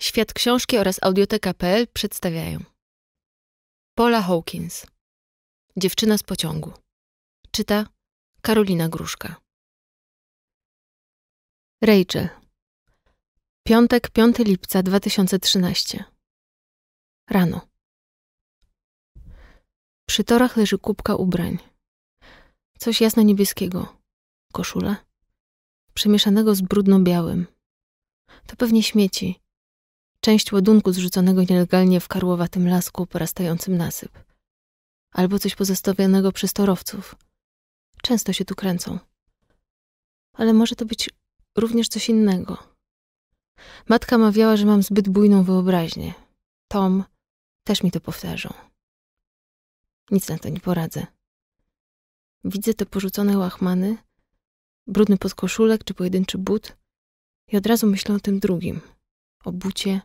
Świat Książki oraz audioteka.pl przedstawiają Paula Hawkins Dziewczyna z pociągu Czyta Karolina Gruszka Rachel Piątek 5 lipca 2013 Rano Przy torach leży kubka ubrań. Coś jasno-niebieskiego. Koszula. Przemieszanego z brudno-białym. To pewnie śmieci część ładunku zrzuconego nielegalnie w karłowatym lasku porastającym nasyp. Albo coś pozostawionego przez torowców. Często się tu kręcą. Ale może to być również coś innego. Matka mawiała, że mam zbyt bujną wyobraźnię. Tom też mi to powtarzał. Nic na to nie poradzę. Widzę te porzucone łachmany, brudny podkoszulek czy pojedynczy but i od razu myślę o tym drugim, o bucie,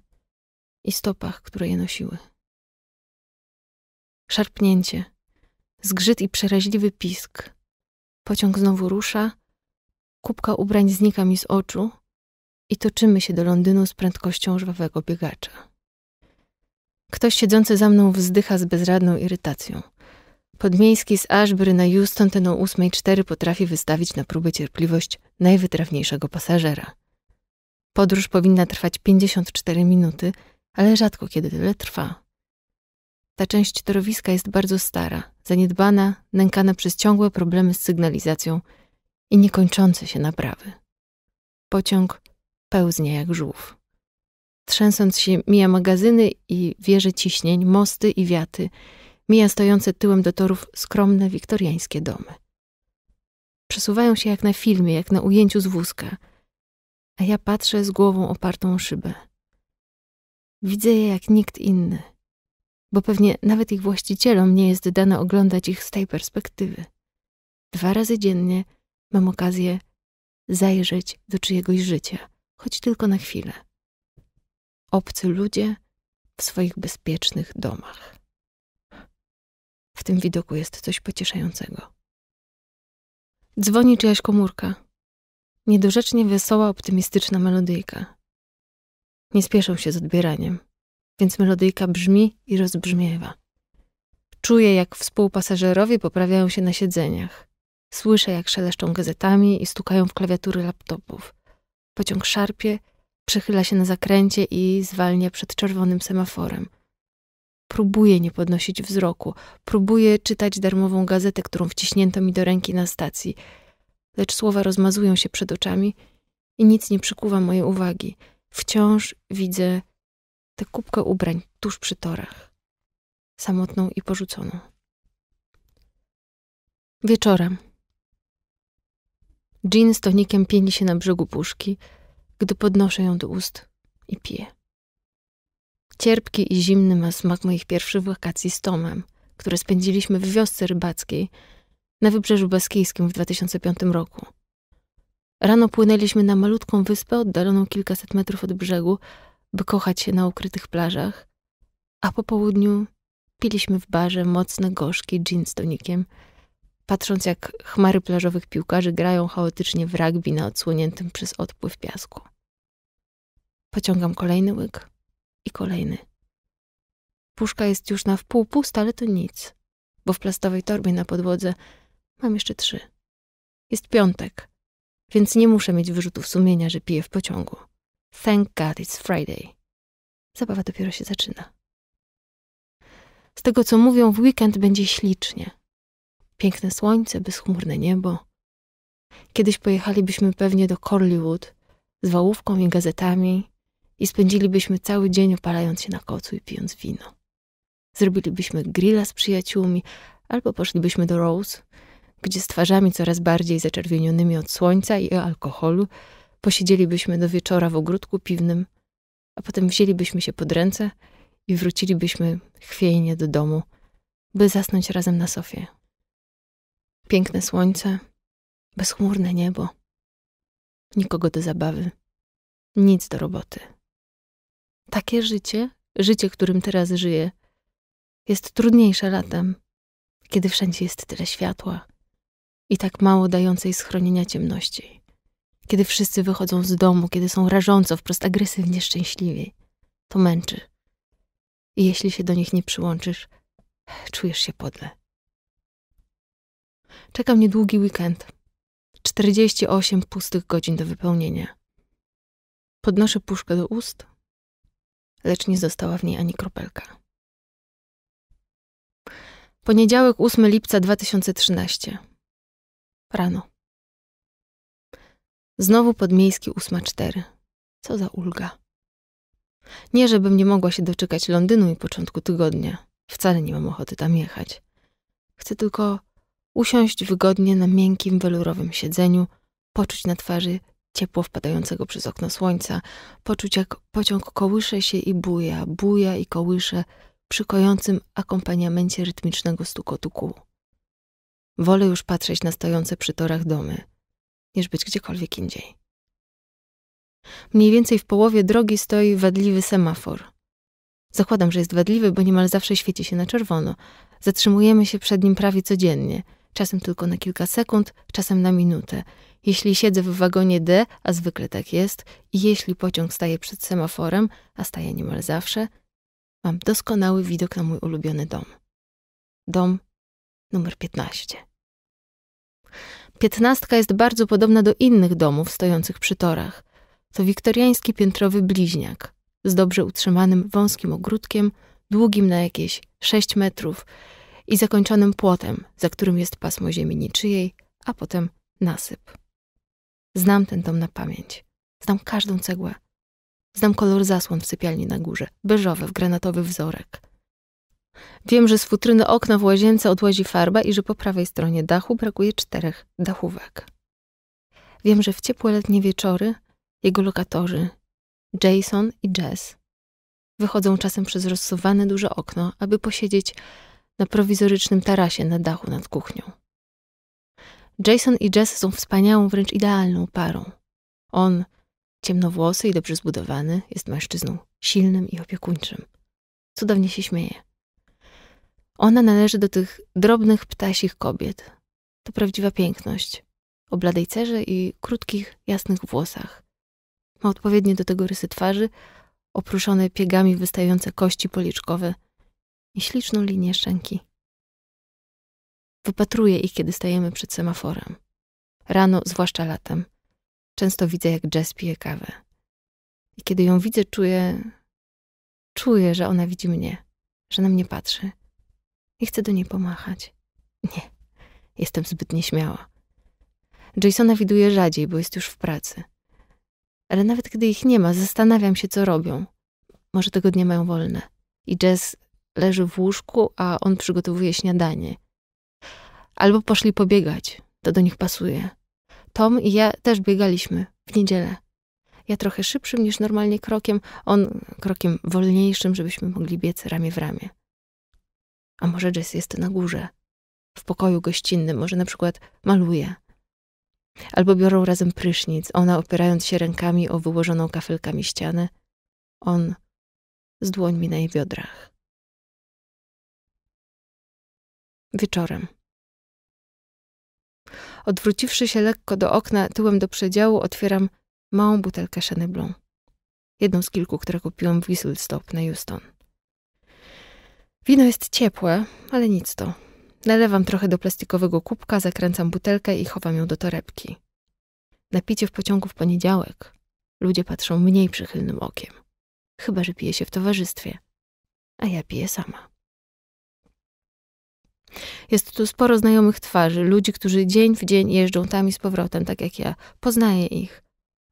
i stopach, które je nosiły. Szarpnięcie, zgrzyt i przeraźliwy pisk. Pociąg znowu rusza, kubka ubrań znika mi z oczu i toczymy się do Londynu z prędkością żwawego biegacza. Ktoś siedzący za mną wzdycha z bezradną irytacją. Podmiejski z Ashbury na Houston ten o 8.04 potrafi wystawić na próbę cierpliwość najwytrawniejszego pasażera. Podróż powinna trwać 54 minuty – ale rzadko kiedy tyle trwa. Ta część torowiska jest bardzo stara, zaniedbana, nękana przez ciągłe problemy z sygnalizacją i niekończące się naprawy. Pociąg pełznie jak żółw. Trzęsąc się mija magazyny i wieże ciśnień, mosty i wiaty, mija stojące tyłem do torów skromne wiktoriańskie domy. Przesuwają się jak na filmie, jak na ujęciu z wózka, a ja patrzę z głową opartą o szybę – Widzę je jak nikt inny, bo pewnie nawet ich właścicielom nie jest dane oglądać ich z tej perspektywy. Dwa razy dziennie mam okazję zajrzeć do czyjegoś życia, choć tylko na chwilę. Obcy ludzie w swoich bezpiecznych domach. W tym widoku jest coś pocieszającego. Dzwoni czyjaś komórka. Niedorzecznie wesoła, optymistyczna melodyjka. Nie spieszą się z odbieraniem, więc melodyjka brzmi i rozbrzmiewa. Czuję, jak współpasażerowie poprawiają się na siedzeniach. Słyszę, jak szeleszczą gazetami i stukają w klawiatury laptopów. Pociąg szarpie, przechyla się na zakręcie i zwalnia przed czerwonym semaforem. Próbuję nie podnosić wzroku, próbuję czytać darmową gazetę, którą wciśnięto mi do ręki na stacji, lecz słowa rozmazują się przed oczami i nic nie przykuwa mojej uwagi – Wciąż widzę tę kubkę ubrań tuż przy torach, samotną i porzuconą. Wieczorem. Jean z tonikiem pieni się na brzegu puszki, gdy podnoszę ją do ust i piję. Cierpki i zimny ma smak moich pierwszych wakacji z Tomem, które spędziliśmy w wiosce rybackiej na Wybrzeżu Baskijskim w 2005 roku. Rano płynęliśmy na malutką wyspę oddaloną kilkaset metrów od brzegu, by kochać się na ukrytych plażach, a po południu piliśmy w barze mocne, gorzki gin z tonikiem, patrząc jak chmary plażowych piłkarzy grają chaotycznie w rugby na odsłoniętym przez odpływ piasku. Pociągam kolejny łyk i kolejny. Puszka jest już na wpół pusta, ale to nic, bo w plastowej torbie na podłodze mam jeszcze trzy. Jest piątek – więc nie muszę mieć wyrzutów sumienia, że piję w pociągu. Thank God it's Friday. Zabawa dopiero się zaczyna. Z tego, co mówią, w weekend będzie ślicznie. Piękne słońce, bezchmurne niebo. Kiedyś pojechalibyśmy pewnie do Corleywood z wałówką i gazetami i spędzilibyśmy cały dzień opalając się na kocu i pijąc wino. Zrobilibyśmy grilla z przyjaciółmi albo poszlibyśmy do Rose – gdzie z twarzami coraz bardziej zaczerwienionymi od słońca i alkoholu posiedzielibyśmy do wieczora w ogródku piwnym, a potem wzięlibyśmy się pod ręce i wrócilibyśmy chwiejnie do domu, by zasnąć razem na sofie. Piękne słońce, bezchmurne niebo, nikogo do zabawy, nic do roboty. Takie życie, życie, którym teraz żyję, jest trudniejsze latem, kiedy wszędzie jest tyle światła, i tak mało dającej schronienia ciemności. Kiedy wszyscy wychodzą z domu, kiedy są rażąco, wprost agresywnie szczęśliwi, to męczy. I jeśli się do nich nie przyłączysz, czujesz się podle. Czeka mnie długi weekend. 48 pustych godzin do wypełnienia. Podnoszę puszkę do ust, lecz nie została w niej ani kropelka. Poniedziałek 8 lipca 2013. Rano. Znowu podmiejski 8.4. Co za ulga. Nie, żebym nie mogła się doczekać Londynu i początku tygodnia. Wcale nie mam ochoty tam jechać. Chcę tylko usiąść wygodnie na miękkim, welurowym siedzeniu, poczuć na twarzy ciepło wpadającego przez okno słońca, poczuć jak pociąg kołysze się i buja, buja i kołysze przy kojącym akompaniamencie rytmicznego stukotu kół. Wolę już patrzeć na stojące przy torach domy, niż być gdziekolwiek indziej. Mniej więcej w połowie drogi stoi wadliwy semafor. Zakładam, że jest wadliwy, bo niemal zawsze świeci się na czerwono. Zatrzymujemy się przed nim prawie codziennie, czasem tylko na kilka sekund, czasem na minutę. Jeśli siedzę w wagonie D, a zwykle tak jest, i jeśli pociąg staje przed semaforem, a staje niemal zawsze, mam doskonały widok na mój ulubiony dom. Dom numer 15. Piętnastka jest bardzo podobna do innych domów stojących przy torach. To wiktoriański piętrowy bliźniak z dobrze utrzymanym wąskim ogródkiem, długim na jakieś 6 metrów i zakończonym płotem, za którym jest pasmo ziemi niczyjej, a potem nasyp. Znam ten dom na pamięć. Znam każdą cegłę. Znam kolor zasłon w sypialni na górze, beżowy w granatowy wzorek. Wiem, że z futryny okna w łazience odłazi farba i że po prawej stronie dachu brakuje czterech dachówek. Wiem, że w ciepłe letnie wieczory jego lokatorzy, Jason i Jess, wychodzą czasem przez rozsuwane duże okno, aby posiedzieć na prowizorycznym tarasie na dachu nad kuchnią. Jason i Jess są wspaniałą, wręcz idealną parą. On, ciemnowłosy i dobrze zbudowany, jest mężczyzną silnym i opiekuńczym. Cudownie się śmieje. Ona należy do tych drobnych ptasich kobiet. To prawdziwa piękność. O bladej cerze i krótkich, jasnych włosach. Ma odpowiednie do tego rysy twarzy, opruszone piegami wystające kości policzkowe i śliczną linię szczęki. Wypatruję ich, kiedy stajemy przed semaforem. Rano, zwłaszcza latem. Często widzę, jak Jess pije kawę. I kiedy ją widzę, czuję, czuję, że ona widzi mnie, że na mnie patrzy i chcę do niej pomachać. Nie, jestem zbyt nieśmiała. Jasona widuję rzadziej, bo jest już w pracy. Ale nawet gdy ich nie ma, zastanawiam się, co robią. Może tego dnia mają wolne. I Jess leży w łóżku, a on przygotowuje śniadanie. Albo poszli pobiegać. To do nich pasuje. Tom i ja też biegaliśmy w niedzielę. Ja trochę szybszym niż normalnie krokiem, on krokiem wolniejszym, żebyśmy mogli biec ramię w ramię. A może Jess jest na górze? W pokoju gościnnym, może na przykład maluje. Albo biorą razem prysznic, ona opierając się rękami o wyłożoną kafelkami ścianę, on z dłońmi na jej biodrach. Wieczorem. Odwróciwszy się lekko do okna, tyłem do przedziału, otwieram małą butelkę Cheneblon. Jedną z kilku, które kupiłam w Whistle Stop na Houston. Wino jest ciepłe, ale nic to. Nalewam trochę do plastikowego kubka, zakręcam butelkę i chowam ją do torebki. Napicie w pociągu w poniedziałek. Ludzie patrzą mniej przychylnym okiem. Chyba, że pije się w towarzystwie. A ja piję sama. Jest tu sporo znajomych twarzy, ludzi, którzy dzień w dzień jeżdżą tam i z powrotem, tak jak ja. Poznaję ich,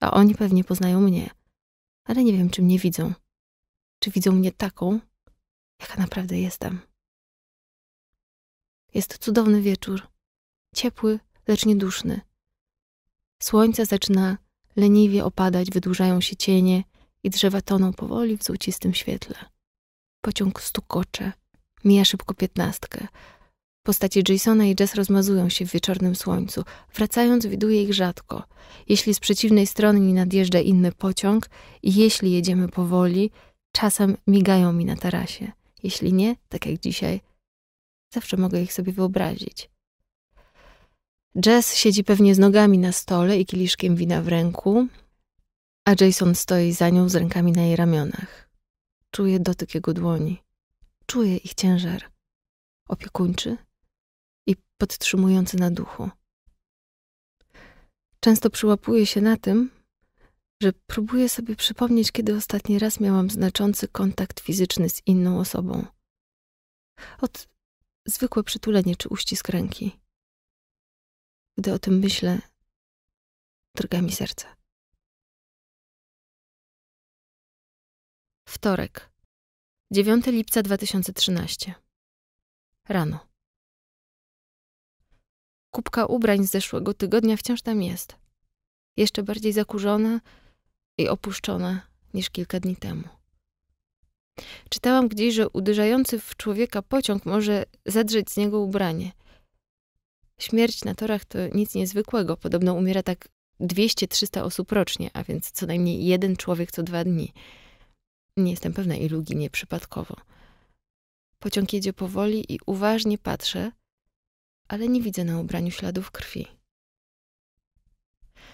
a oni pewnie poznają mnie. Ale nie wiem, czy mnie widzą. Czy widzą mnie taką, jaka naprawdę jestem. Jest cudowny wieczór, ciepły, lecz nieduszny. Słońce zaczyna leniwie opadać, wydłużają się cienie i drzewa toną powoli w złocistym świetle. Pociąg stukocze, mija szybko piętnastkę. Postacie Jasona i Jess rozmazują się w wieczornym słońcu. Wracając widuję ich rzadko. Jeśli z przeciwnej strony mi nadjeżdża inny pociąg i jeśli jedziemy powoli, czasem migają mi na tarasie. Jeśli nie, tak jak dzisiaj, zawsze mogę ich sobie wyobrazić. Jazz siedzi pewnie z nogami na stole i kieliszkiem wina w ręku, a Jason stoi za nią z rękami na jej ramionach. Czuję dotyk jego dłoni. Czuję ich ciężar. Opiekuńczy i podtrzymujący na duchu. Często przyłapuję się na tym, że próbuję sobie przypomnieć, kiedy ostatni raz miałam znaczący kontakt fizyczny z inną osobą. Od zwykłe przytulenie czy uścisk ręki. Gdy o tym myślę, drga mi serce. Wtorek, 9 lipca 2013. Rano. Kubka ubrań z zeszłego tygodnia wciąż tam jest. Jeszcze bardziej zakurzona, i opuszczone niż kilka dni temu. Czytałam gdzieś, że uderzający w człowieka pociąg może zedrzeć z niego ubranie. Śmierć na torach to nic niezwykłego. Podobno umiera tak 200-300 osób rocznie, a więc co najmniej jeden człowiek co dwa dni. Nie jestem pewna ilu ginie przypadkowo. Pociąg jedzie powoli i uważnie patrzę, ale nie widzę na ubraniu śladów krwi.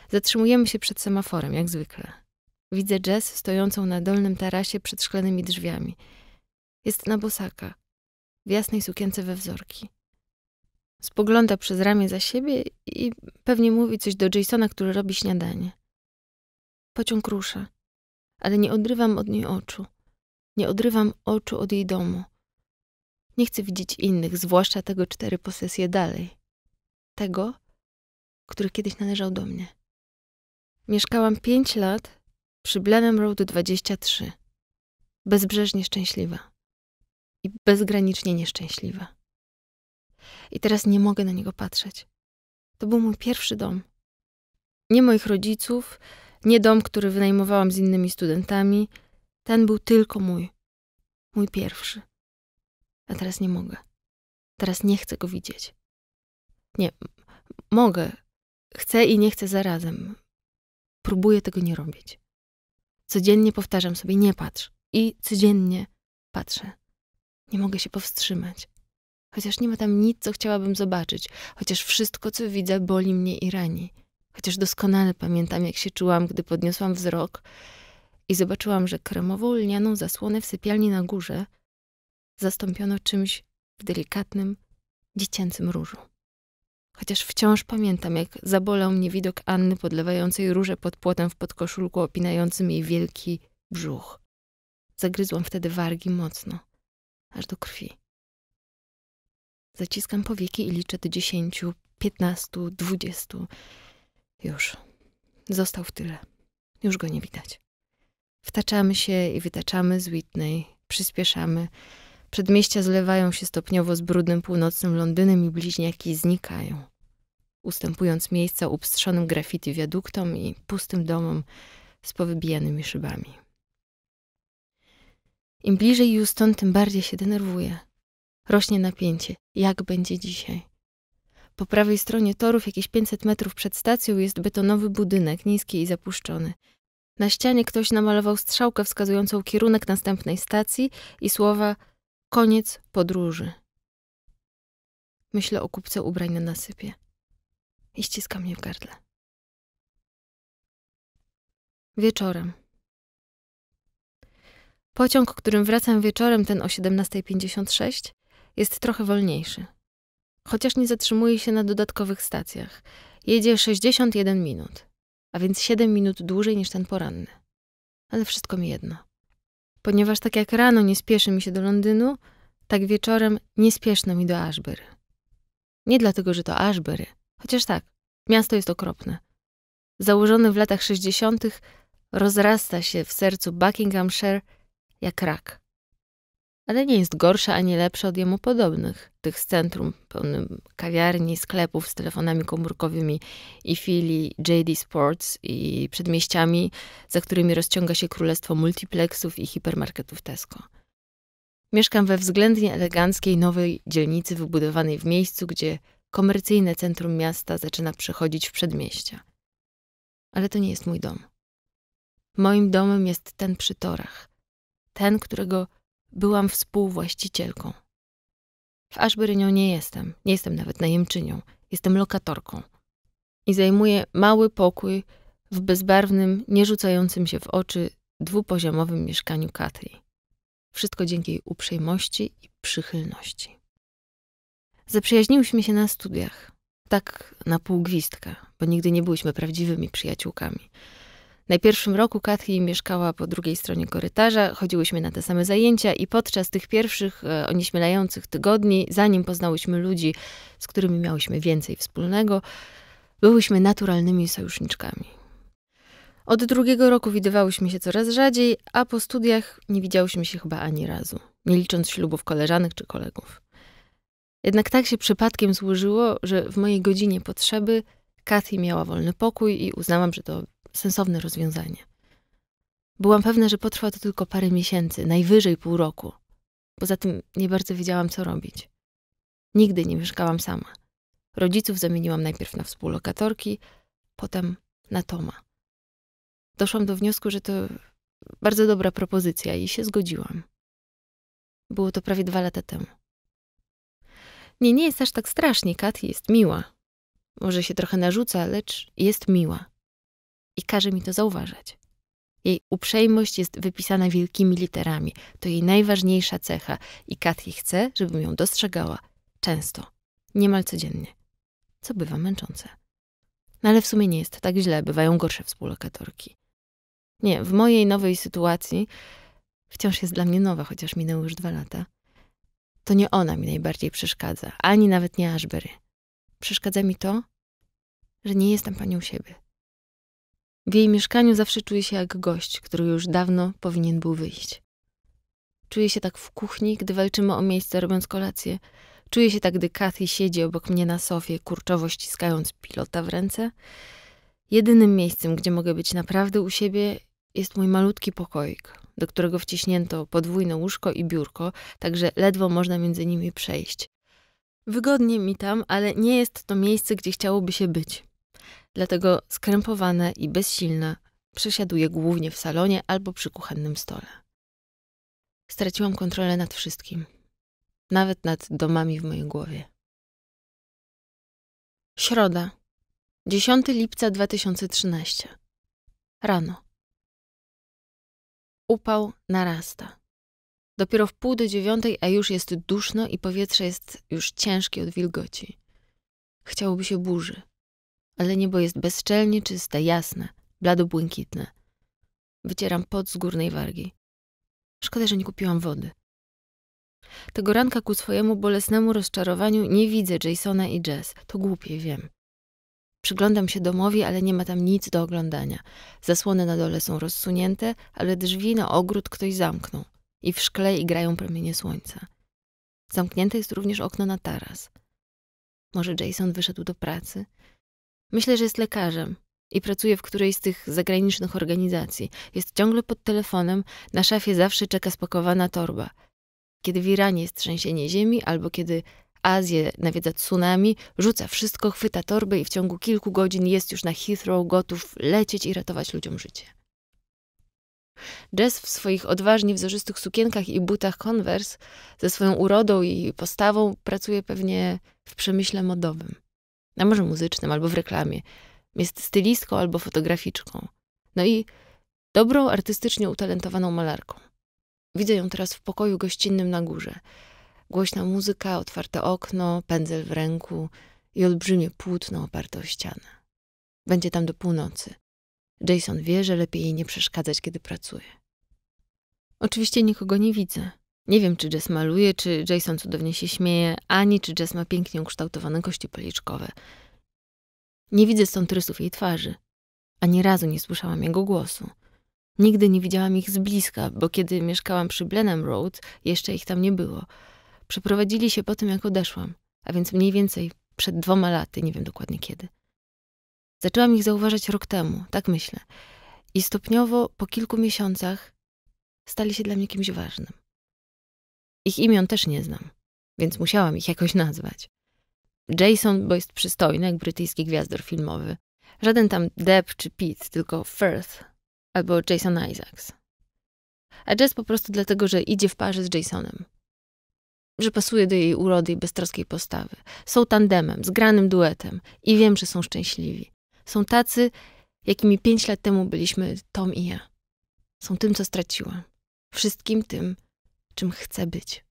Zatrzymujemy się przed semaforem, jak zwykle. Widzę Jess stojącą na dolnym tarasie przed szklanymi drzwiami. Jest na bosaka, w jasnej sukience we wzorki. Spogląda przez ramię za siebie i pewnie mówi coś do Jasona, który robi śniadanie. Pociąg rusza, ale nie odrywam od niej oczu. Nie odrywam oczu od jej domu. Nie chcę widzieć innych, zwłaszcza tego cztery posesje dalej. Tego, który kiedyś należał do mnie. Mieszkałam pięć lat przy Blenheim Road 23. Bezbrzeżnie szczęśliwa. I bezgranicznie nieszczęśliwa. I teraz nie mogę na niego patrzeć. To był mój pierwszy dom. Nie moich rodziców, nie dom, który wynajmowałam z innymi studentami. Ten był tylko mój. Mój pierwszy. A teraz nie mogę. Teraz nie chcę go widzieć. Nie, mogę. Chcę i nie chcę zarazem. Próbuję tego nie robić. Codziennie powtarzam sobie, nie patrz. I codziennie patrzę. Nie mogę się powstrzymać. Chociaż nie ma tam nic, co chciałabym zobaczyć, chociaż wszystko, co widzę, boli mnie i rani. Chociaż doskonale pamiętam, jak się czułam, gdy podniosłam wzrok i zobaczyłam, że kremową lnianą zasłonę w sypialni na górze zastąpiono czymś w delikatnym, dziecięcym różu. Chociaż wciąż pamiętam, jak zabolał mnie widok Anny podlewającej róże pod płotem w podkoszulku opinającym jej wielki brzuch. Zagryzłam wtedy wargi mocno, aż do krwi. Zaciskam powieki i liczę do dziesięciu, piętnastu, dwudziestu. Już. Został w tyle. Już go nie widać. Wtaczamy się i wytaczamy z Whitney, przyspieszamy. Przedmieścia zlewają się stopniowo z brudnym północnym Londynem i bliźniaki znikają. Ustępując miejsca upstrzonym graffiti wiaduktom i pustym domom z powybijanymi szybami. Im bliżej Houston, tym bardziej się denerwuje. Rośnie napięcie. Jak będzie dzisiaj? Po prawej stronie torów, jakieś 500 metrów przed stacją, jest betonowy budynek, niski i zapuszczony. Na ścianie ktoś namalował strzałkę wskazującą kierunek następnej stacji i słowa Koniec podróży. Myślę o kupce ubrań na nasypie i ściska mnie w gardle. Wieczorem. Pociąg, którym wracam wieczorem, ten o 17.56, jest trochę wolniejszy. Chociaż nie zatrzymuje się na dodatkowych stacjach. Jedzie 61 minut, a więc 7 minut dłużej niż ten poranny. Ale wszystko mi jedno ponieważ tak jak rano nie spieszy mi się do Londynu, tak wieczorem nie spieszno mi do Ashbury. Nie dlatego, że to Ashbury, chociaż tak, miasto jest okropne. Założony w latach 60., rozrasta się w sercu Buckinghamshire jak rak ale nie jest gorsza ani lepsza od jemu podobnych. Tych z centrum, pełnym kawiarni, sklepów z telefonami komórkowymi i filii JD Sports i przedmieściami, za którymi rozciąga się królestwo multiplexów i hipermarketów Tesco. Mieszkam we względnie eleganckiej nowej dzielnicy wybudowanej w miejscu, gdzie komercyjne centrum miasta zaczyna przechodzić w przedmieścia. Ale to nie jest mój dom. Moim domem jest ten przy torach. Ten, którego byłam współwłaścicielką. W Ashbury nie jestem, nie jestem nawet najemczynią, jestem lokatorką. I zajmuję mały pokój w bezbarwnym, nierzucającym się w oczy, dwupoziomowym mieszkaniu Katy. Wszystko dzięki jej uprzejmości i przychylności. Zaprzyjaźniłyśmy się na studiach. Tak na pół gwizdka, bo nigdy nie byłyśmy prawdziwymi przyjaciółkami – na pierwszym roku Kathy mieszkała po drugiej stronie korytarza, chodziłyśmy na te same zajęcia i podczas tych pierwszych e, onieśmielających tygodni, zanim poznałyśmy ludzi, z którymi miałyśmy więcej wspólnego, byłyśmy naturalnymi sojuszniczkami. Od drugiego roku widywałyśmy się coraz rzadziej, a po studiach nie widziałyśmy się chyba ani razu, nie licząc ślubów koleżanek czy kolegów. Jednak tak się przypadkiem złożyło, że w mojej godzinie potrzeby Kathy miała wolny pokój i uznałam, że to sensowne rozwiązanie. Byłam pewna, że potrwa to tylko parę miesięcy, najwyżej pół roku. Poza tym nie bardzo wiedziałam, co robić. Nigdy nie mieszkałam sama. Rodziców zamieniłam najpierw na współlokatorki, potem na Toma. Doszłam do wniosku, że to bardzo dobra propozycja i się zgodziłam. Było to prawie dwa lata temu. Nie, nie jest aż tak strasznie. Kat jest miła. Może się trochę narzuca, lecz jest miła i każe mi to zauważać. Jej uprzejmość jest wypisana wielkimi literami. To jej najważniejsza cecha i Kathy chce, żebym ją dostrzegała. Często. Niemal codziennie. Co bywa męczące. No ale w sumie nie jest tak źle, bywają gorsze współlokatorki. Nie, w mojej nowej sytuacji, wciąż jest dla mnie nowa, chociaż minęły już dwa lata, to nie ona mi najbardziej przeszkadza, ani nawet nie ashbery. Przeszkadza mi to, że nie jestem panią siebie. W jej mieszkaniu zawsze czuję się jak gość, który już dawno powinien był wyjść. Czuję się tak w kuchni, gdy walczymy o miejsce robiąc kolację. Czuję się tak, gdy Kathy siedzi obok mnie na sofie, kurczowo ściskając pilota w ręce. Jedynym miejscem, gdzie mogę być naprawdę u siebie, jest mój malutki pokoik, do którego wciśnięto podwójne łóżko i biurko, także ledwo można między nimi przejść. Wygodnie mi tam, ale nie jest to miejsce, gdzie chciałoby się być dlatego skrępowane i bezsilna przesiaduję głównie w salonie albo przy kuchennym stole. Straciłam kontrolę nad wszystkim, nawet nad domami w mojej głowie. Środa, 10 lipca 2013. Rano. Upał narasta. Dopiero w pół do dziewiątej, a już jest duszno i powietrze jest już ciężkie od wilgoci. Chciałoby się burzy ale niebo jest bezczelnie czyste, jasne, blado-błękitne. Wycieram pot z górnej wargi. Szkoda, że nie kupiłam wody. Tego ranka ku swojemu bolesnemu rozczarowaniu nie widzę Jasona i Jess. To głupie, wiem. Przyglądam się domowi, ale nie ma tam nic do oglądania. Zasłony na dole są rozsunięte, ale drzwi na ogród ktoś zamknął. I w szkle igrają promienie słońca. Zamknięte jest również okno na taras. Może Jason wyszedł do pracy? Myślę, że jest lekarzem i pracuje w którejś z tych zagranicznych organizacji. Jest ciągle pod telefonem, na szafie zawsze czeka spakowana torba. Kiedy w Iranie jest trzęsienie ziemi albo kiedy Azję nawiedza tsunami, rzuca wszystko, chwyta torbę i w ciągu kilku godzin jest już na Heathrow gotów lecieć i ratować ludziom życie. Jess w swoich odważnie wzorzystych sukienkach i butach Converse ze swoją urodą i postawą pracuje pewnie w przemyśle modowym a może muzycznym, albo w reklamie. Jest stylistką albo fotograficzką. No i dobrą, artystycznie utalentowaną malarką. Widzę ją teraz w pokoju gościnnym na górze. Głośna muzyka, otwarte okno, pędzel w ręku i olbrzymie płótno oparte o ścianę. Będzie tam do północy. Jason wie, że lepiej jej nie przeszkadzać, kiedy pracuje. Oczywiście nikogo nie widzę. Nie wiem, czy Jess maluje, czy Jason cudownie się śmieje, ani czy Jess ma pięknie ukształtowane kości policzkowe. Nie widzę stąd rysów jej twarzy. Ani razu nie słyszałam jego głosu. Nigdy nie widziałam ich z bliska, bo kiedy mieszkałam przy Blenheim Road, jeszcze ich tam nie było. Przeprowadzili się po tym, jak odeszłam, a więc mniej więcej przed dwoma laty, nie wiem dokładnie kiedy. Zaczęłam ich zauważać rok temu, tak myślę. I stopniowo, po kilku miesiącach, stali się dla mnie kimś ważnym. Ich imion też nie znam, więc musiałam ich jakoś nazwać. Jason, bo jest przystojny jak brytyjski gwiazdor filmowy. Żaden tam Deb czy Pete, tylko Firth albo Jason Isaacs. A Jess po prostu dlatego, że idzie w parze z Jasonem. Że pasuje do jej urody i beztroskiej postawy. Są tandemem, zgranym duetem i wiem, że są szczęśliwi. Są tacy, jakimi pięć lat temu byliśmy Tom i ja. Są tym, co straciłam. Wszystkim tym, czym chcę być.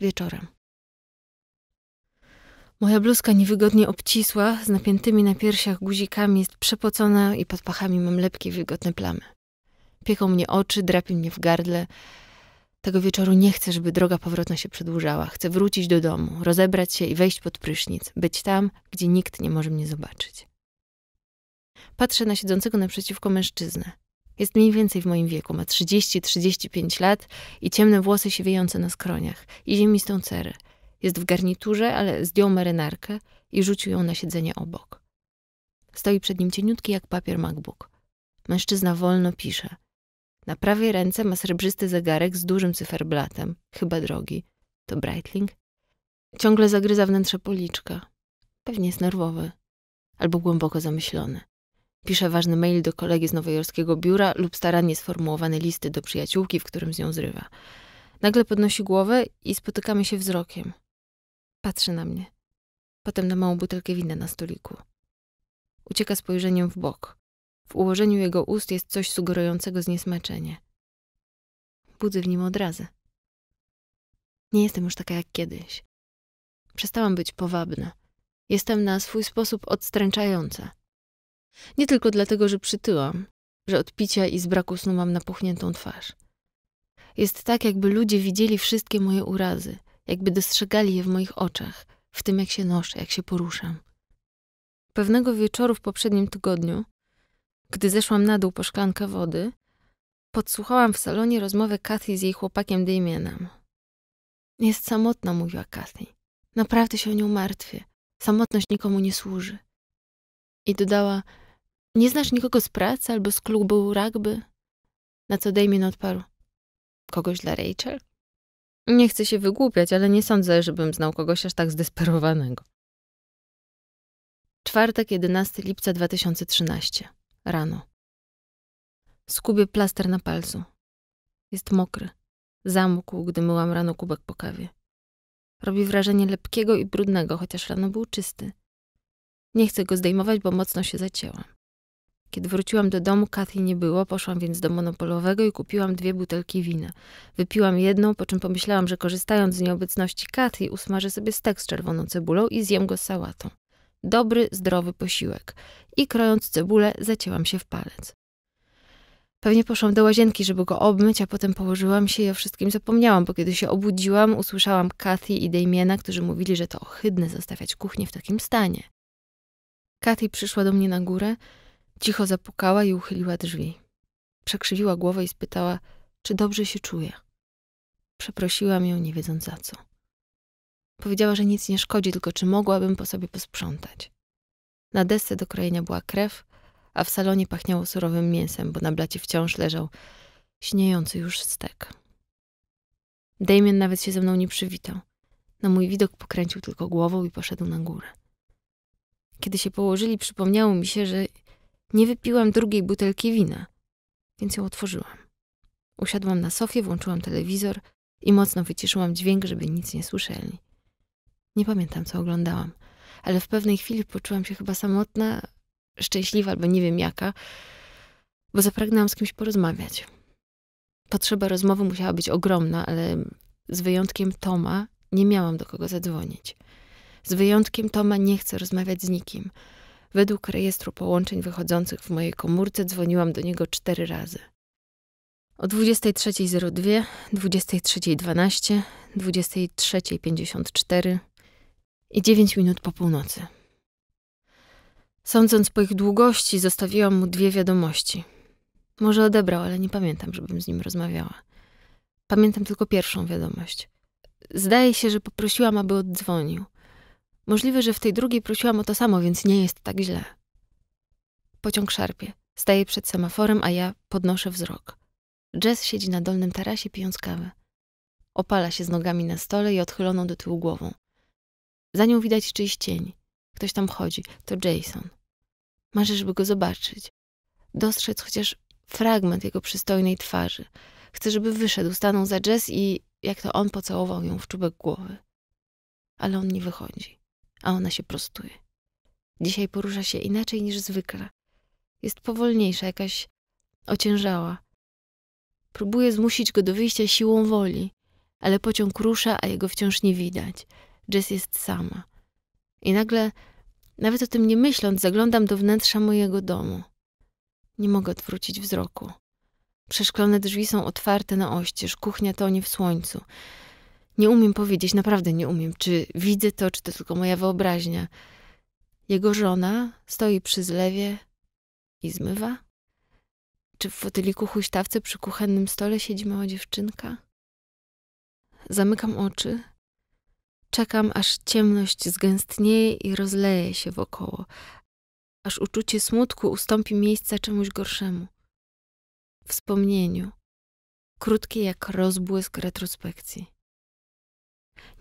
Wieczorem. Moja bluzka niewygodnie obcisła, z napiętymi na piersiach guzikami jest przepocona i pod pachami mam lepkie, wilgotne plamy. Pieką mnie oczy, drapią mnie w gardle. Tego wieczoru nie chcę, żeby droga powrotna się przedłużała. Chcę wrócić do domu, rozebrać się i wejść pod prysznic, być tam, gdzie nikt nie może mnie zobaczyć. Patrzę na siedzącego naprzeciwko mężczyznę. Jest mniej więcej w moim wieku, ma 30-35 lat i ciemne włosy siewiejące na skroniach i ziemistą cerę. Jest w garniturze, ale zdjął marynarkę i rzucił ją na siedzenie obok. Stoi przed nim cieniutki jak papier MacBook. Mężczyzna wolno pisze. Na prawej ręce ma srebrzysty zegarek z dużym cyferblatem, chyba drogi. To Breitling? Ciągle zagryza wnętrze policzka. Pewnie jest nerwowy. Albo głęboko zamyślony. Pisze ważny mail do kolegi z nowojorskiego biura lub starannie sformułowane listy do przyjaciółki, w którym z nią zrywa. Nagle podnosi głowę i spotykamy się wzrokiem. Patrzy na mnie. Potem na małą butelkę wina na stoliku. Ucieka spojrzeniem w bok. W ułożeniu jego ust jest coś sugerującego zniesmaczenie. Budzę w nim odrazę. Nie jestem już taka jak kiedyś. Przestałam być powabna. Jestem na swój sposób odstręczająca. Nie tylko dlatego, że przytyłam, że od picia i z braku snu mam napuchniętą twarz. Jest tak, jakby ludzie widzieli wszystkie moje urazy, jakby dostrzegali je w moich oczach, w tym jak się noszę, jak się poruszam. Pewnego wieczoru w poprzednim tygodniu, gdy zeszłam na dół po szklankę wody, podsłuchałam w salonie rozmowę Kathy z jej chłopakiem Damienem. Jest samotna, mówiła Kathy. Naprawdę się o nią martwię. Samotność nikomu nie służy. I dodała, nie znasz nikogo z pracy albo z klubu rugby? Na co Damien odparł. Kogoś dla Rachel? Nie chcę się wygłupiać, ale nie sądzę, żebym znał kogoś aż tak zdesperowanego. Czwartek, 11 lipca 2013. Rano. Skubię plaster na palcu. Jest mokry. Zamkł, gdy myłam rano kubek po kawie. Robi wrażenie lepkiego i brudnego, chociaż rano był czysty. Nie chcę go zdejmować, bo mocno się zacięłam. Kiedy wróciłam do domu, Kathy nie było, poszłam więc do monopolowego i kupiłam dwie butelki wina. Wypiłam jedną, po czym pomyślałam, że korzystając z nieobecności Kathy, usmażę sobie stek z czerwoną cebulą i zjem go z sałatą. Dobry, zdrowy posiłek. I krojąc cebulę, zacięłam się w palec. Pewnie poszłam do łazienki, żeby go obmyć, a potem położyłam się i o wszystkim zapomniałam, bo kiedy się obudziłam, usłyszałam Kathy i Damiena, którzy mówili, że to ohydne zostawiać kuchnię w takim stanie. Kathy przyszła do mnie na górę, Cicho zapukała i uchyliła drzwi. Przekrzywiła głowę i spytała, czy dobrze się czuje. Przeprosiłam ją, nie wiedząc za co. Powiedziała, że nic nie szkodzi, tylko czy mogłabym po sobie posprzątać. Na desce do krojenia była krew, a w salonie pachniało surowym mięsem, bo na blacie wciąż leżał śniejący już stek. Damien nawet się ze mną nie przywitał. Na mój widok pokręcił tylko głową i poszedł na górę. Kiedy się położyli, przypomniało mi się, że nie wypiłam drugiej butelki wina, więc ją otworzyłam. Usiadłam na sofie, włączyłam telewizor i mocno wyciszyłam dźwięk, żeby nic nie słyszeli. Nie pamiętam, co oglądałam, ale w pewnej chwili poczułam się chyba samotna, szczęśliwa albo nie wiem jaka, bo zapragnęłam z kimś porozmawiać. Potrzeba rozmowy musiała być ogromna, ale z wyjątkiem Toma nie miałam do kogo zadzwonić. Z wyjątkiem Toma nie chcę rozmawiać z nikim. Według rejestru połączeń wychodzących w mojej komórce dzwoniłam do niego cztery razy. O 23.02, 23.12, 23.54 i 9 minut po północy. Sądząc po ich długości, zostawiłam mu dwie wiadomości. Może odebrał, ale nie pamiętam, żebym z nim rozmawiała. Pamiętam tylko pierwszą wiadomość. Zdaje się, że poprosiłam, aby oddzwonił. Możliwe, że w tej drugiej prosiłam o to samo, więc nie jest tak źle. Pociąg szarpie. Staje przed semaforem, a ja podnoszę wzrok. Jess siedzi na dolnym tarasie pijąc kawę. Opala się z nogami na stole i odchyloną do tyłu głową. Za nią widać czyjś cień. Ktoś tam chodzi. To Jason. Marzę, żeby go zobaczyć. Dostrzec chociaż fragment jego przystojnej twarzy. Chcę, żeby wyszedł, stanął za Jess i jak to on pocałował ją w czubek głowy. Ale on nie wychodzi a ona się prostuje. Dzisiaj porusza się inaczej niż zwykle. Jest powolniejsza, jakaś ociężała. Próbuję zmusić go do wyjścia siłą woli, ale pociąg rusza, a jego wciąż nie widać. Jess jest sama. I nagle, nawet o tym nie myśląc, zaglądam do wnętrza mojego domu. Nie mogę odwrócić wzroku. Przeszklone drzwi są otwarte na oścież, kuchnia tonie w słońcu. Nie umiem powiedzieć, naprawdę nie umiem, czy widzę to, czy to tylko moja wyobraźnia. Jego żona stoi przy zlewie i zmywa? Czy w foteliku huśtawce przy kuchennym stole siedzi mała dziewczynka? Zamykam oczy. Czekam, aż ciemność zgęstnieje i rozleje się wokoło, aż uczucie smutku ustąpi miejsca czemuś gorszemu. Wspomnieniu, krótkie jak rozbłysk retrospekcji.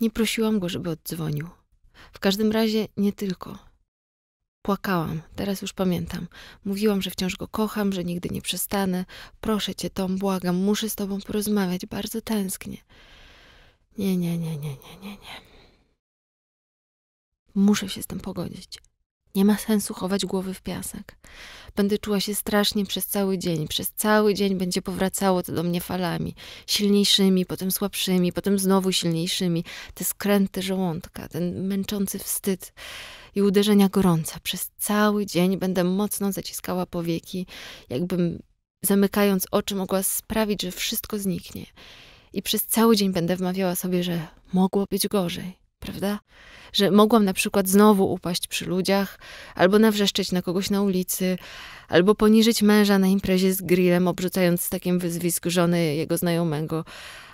Nie prosiłam go, żeby oddzwonił. W każdym razie nie tylko. Płakałam, teraz już pamiętam. Mówiłam, że wciąż go kocham, że nigdy nie przestanę. Proszę cię, Tom, błagam, muszę z tobą porozmawiać, bardzo tęsknię. Nie, nie, nie, nie, nie, nie, nie. Muszę się z tym pogodzić. Nie ma sensu chować głowy w piasek. Będę czuła się strasznie przez cały dzień. Przez cały dzień będzie powracało to do mnie falami. Silniejszymi, potem słabszymi, potem znowu silniejszymi. Te skręty żołądka, ten męczący wstyd i uderzenia gorąca. Przez cały dzień będę mocno zaciskała powieki, jakbym zamykając oczy mogła sprawić, że wszystko zniknie. I przez cały dzień będę wmawiała sobie, że mogło być gorzej prawda? Że mogłam na przykład znowu upaść przy ludziach, albo nawrzeszczeć na kogoś na ulicy, albo poniżyć męża na imprezie z grillem, obrzucając takiem wyzwisk żony jego znajomego,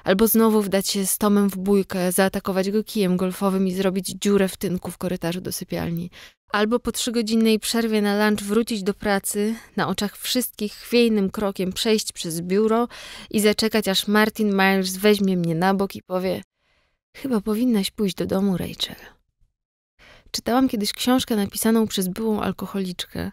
albo znowu wdać się z Tomem w bójkę, zaatakować go kijem golfowym i zrobić dziurę w tynku w korytarzu do sypialni. Albo po trzygodzinnej przerwie na lunch wrócić do pracy, na oczach wszystkich chwiejnym krokiem przejść przez biuro i zaczekać, aż Martin Miles weźmie mnie na bok i powie Chyba powinnaś pójść do domu, Rachel. Czytałam kiedyś książkę napisaną przez byłą alkoholiczkę,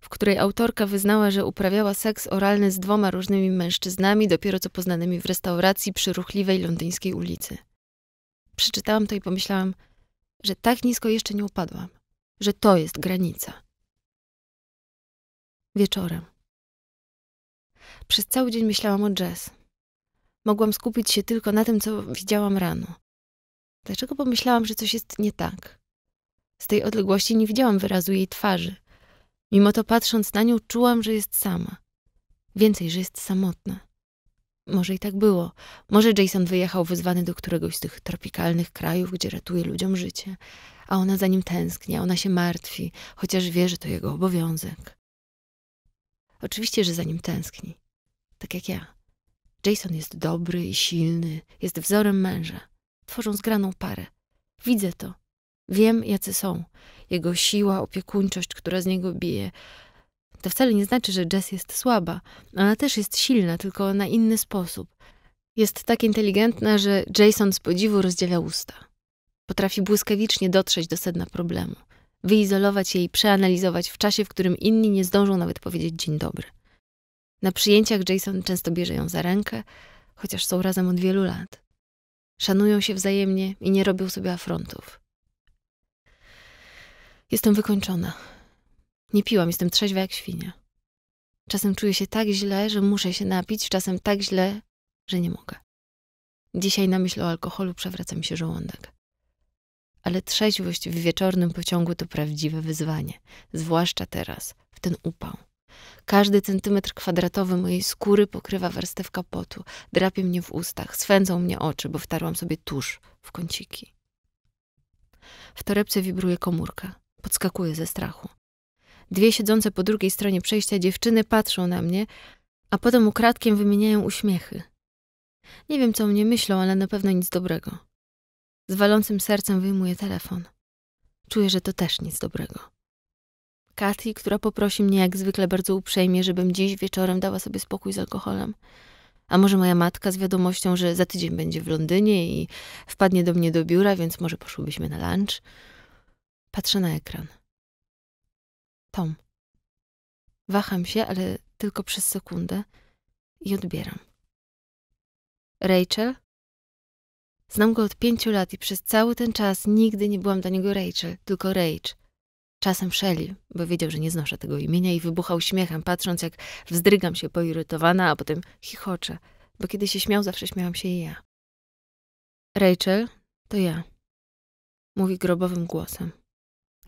w której autorka wyznała, że uprawiała seks oralny z dwoma różnymi mężczyznami, dopiero co poznanymi w restauracji przy ruchliwej londyńskiej ulicy. Przeczytałam to i pomyślałam, że tak nisko jeszcze nie upadłam, że to jest granica. Wieczorem. Przez cały dzień myślałam o jazz. Mogłam skupić się tylko na tym, co widziałam rano. Dlaczego pomyślałam, że coś jest nie tak? Z tej odległości nie widziałam wyrazu jej twarzy. Mimo to patrząc na nią, czułam, że jest sama. Więcej, że jest samotna. Może i tak było. Może Jason wyjechał wyzwany do któregoś z tych tropikalnych krajów, gdzie ratuje ludziom życie, a ona za nim tęskni, a ona się martwi, chociaż wie, że to jego obowiązek. Oczywiście, że za nim tęskni. Tak jak ja. Jason jest dobry i silny, jest wzorem męża. Tworzą zgraną parę. Widzę to. Wiem, jacy są. Jego siła, opiekuńczość, która z niego bije. To wcale nie znaczy, że Jess jest słaba. Ona też jest silna, tylko na inny sposób. Jest tak inteligentna, że Jason z podziwu rozdziela usta. Potrafi błyskawicznie dotrzeć do sedna problemu, wyizolować je i przeanalizować w czasie, w którym inni nie zdążą nawet powiedzieć dzień dobry. Na przyjęciach Jason często bierze ją za rękę, chociaż są razem od wielu lat szanują się wzajemnie i nie robią sobie afrontów. Jestem wykończona. Nie piłam, jestem trzeźwa jak świnia. Czasem czuję się tak źle, że muszę się napić, czasem tak źle, że nie mogę. Dzisiaj na myśl o alkoholu przewraca mi się żołądek. Ale trzeźwość w wieczornym pociągu to prawdziwe wyzwanie, zwłaszcza teraz, w ten upał. Każdy centymetr kwadratowy mojej skóry pokrywa warstewka potu. Drapie mnie w ustach, swędzą mnie oczy, bo wtarłam sobie tuż w kąciki. W torebce wibruje komórka. Podskakuję ze strachu. Dwie siedzące po drugiej stronie przejścia dziewczyny patrzą na mnie, a potem ukradkiem wymieniają uśmiechy. Nie wiem, co o mnie myślą, ale na pewno nic dobrego. Z walącym sercem wyjmuję telefon. Czuję, że to też nic dobrego. Kathy, która poprosi mnie jak zwykle bardzo uprzejmie, żebym dziś wieczorem dała sobie spokój z alkoholem. A może moja matka z wiadomością, że za tydzień będzie w Londynie i wpadnie do mnie do biura, więc może poszłybyśmy na lunch? Patrzę na ekran. Tom. Waham się, ale tylko przez sekundę i odbieram. Rachel? Znam go od pięciu lat i przez cały ten czas nigdy nie byłam dla niego Rachel, tylko Rage czasem Szeli, bo wiedział, że nie znoszę tego imienia i wybuchał śmiechem, patrząc jak wzdrygam się poirytowana, a potem chichoczę, bo kiedy się śmiał, zawsze śmiałam się i ja. Rachel, to ja. Mówi grobowym głosem.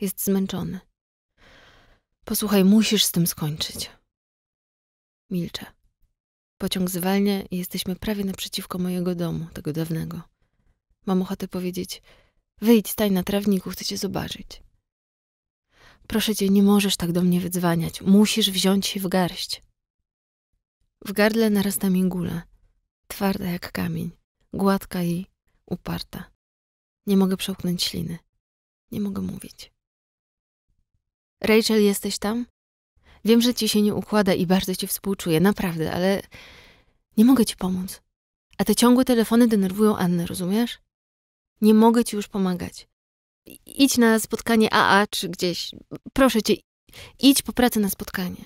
Jest zmęczony. Posłuchaj, musisz z tym skończyć. Milczę. Pociąg zwalnia i jesteśmy prawie naprzeciwko mojego domu, tego dawnego. Mam ochotę powiedzieć, wyjdź, staj na trawniku, chcę cię zobaczyć. Proszę cię, nie możesz tak do mnie wydzwaniać. Musisz wziąć się w garść. W gardle narasta mingula, twarda jak kamień, gładka i uparta. Nie mogę przełknąć śliny. Nie mogę mówić. Rachel, jesteś tam? Wiem, że ci się nie układa i bardzo ci współczuję, naprawdę, ale nie mogę ci pomóc. A te ciągłe telefony denerwują Annę, rozumiesz? Nie mogę ci już pomagać idź na spotkanie AA czy gdzieś. Proszę cię, idź po pracy na spotkanie.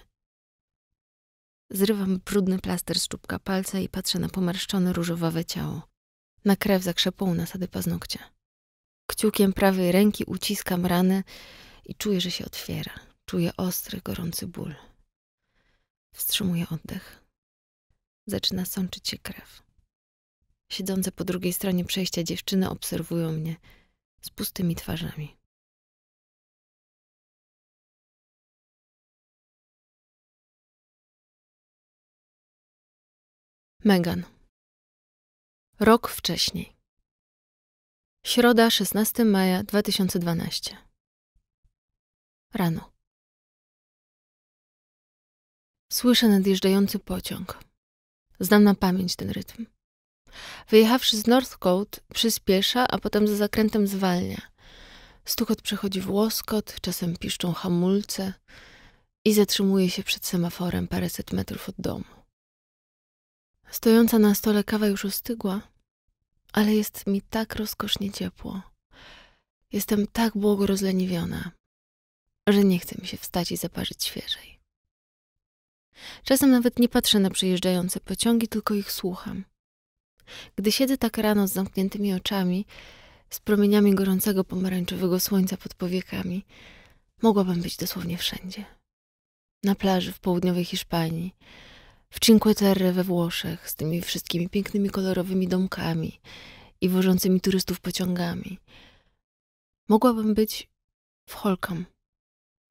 Zrywam brudny plaster z czubka palca i patrzę na pomarszczone różowawe ciało, na krew zakrzepłą nasady paznokcia. Kciukiem prawej ręki uciskam rany i czuję, że się otwiera. Czuję ostry, gorący ból. Wstrzymuję oddech. Zaczyna sączyć się krew. Siedzące po drugiej stronie przejścia dziewczyny obserwują mnie – z pustymi twarzami. Megan. Rok wcześniej. Środa, 16 maja 2012. Rano. Słyszę nadjeżdżający pociąg. Znam na pamięć ten rytm. Wyjechawszy z Northcote, przyspiesza, a potem za zakrętem zwalnia. Stukot przechodzi w łoskot, czasem piszczą hamulce i zatrzymuje się przed semaforem paręset metrów od domu. Stojąca na stole kawa już ostygła, ale jest mi tak rozkosznie ciepło. Jestem tak błogorozleniwiona, że nie chce mi się wstać i zaparzyć świeżej. Czasem nawet nie patrzę na przejeżdżające pociągi, tylko ich słucham – gdy siedzę tak rano z zamkniętymi oczami, z promieniami gorącego pomarańczowego słońca pod powiekami, mogłabym być dosłownie wszędzie. Na plaży w południowej Hiszpanii, w Cinque Terre we Włoszech, z tymi wszystkimi pięknymi kolorowymi domkami i wożącymi turystów pociągami. Mogłabym być w Holcomb,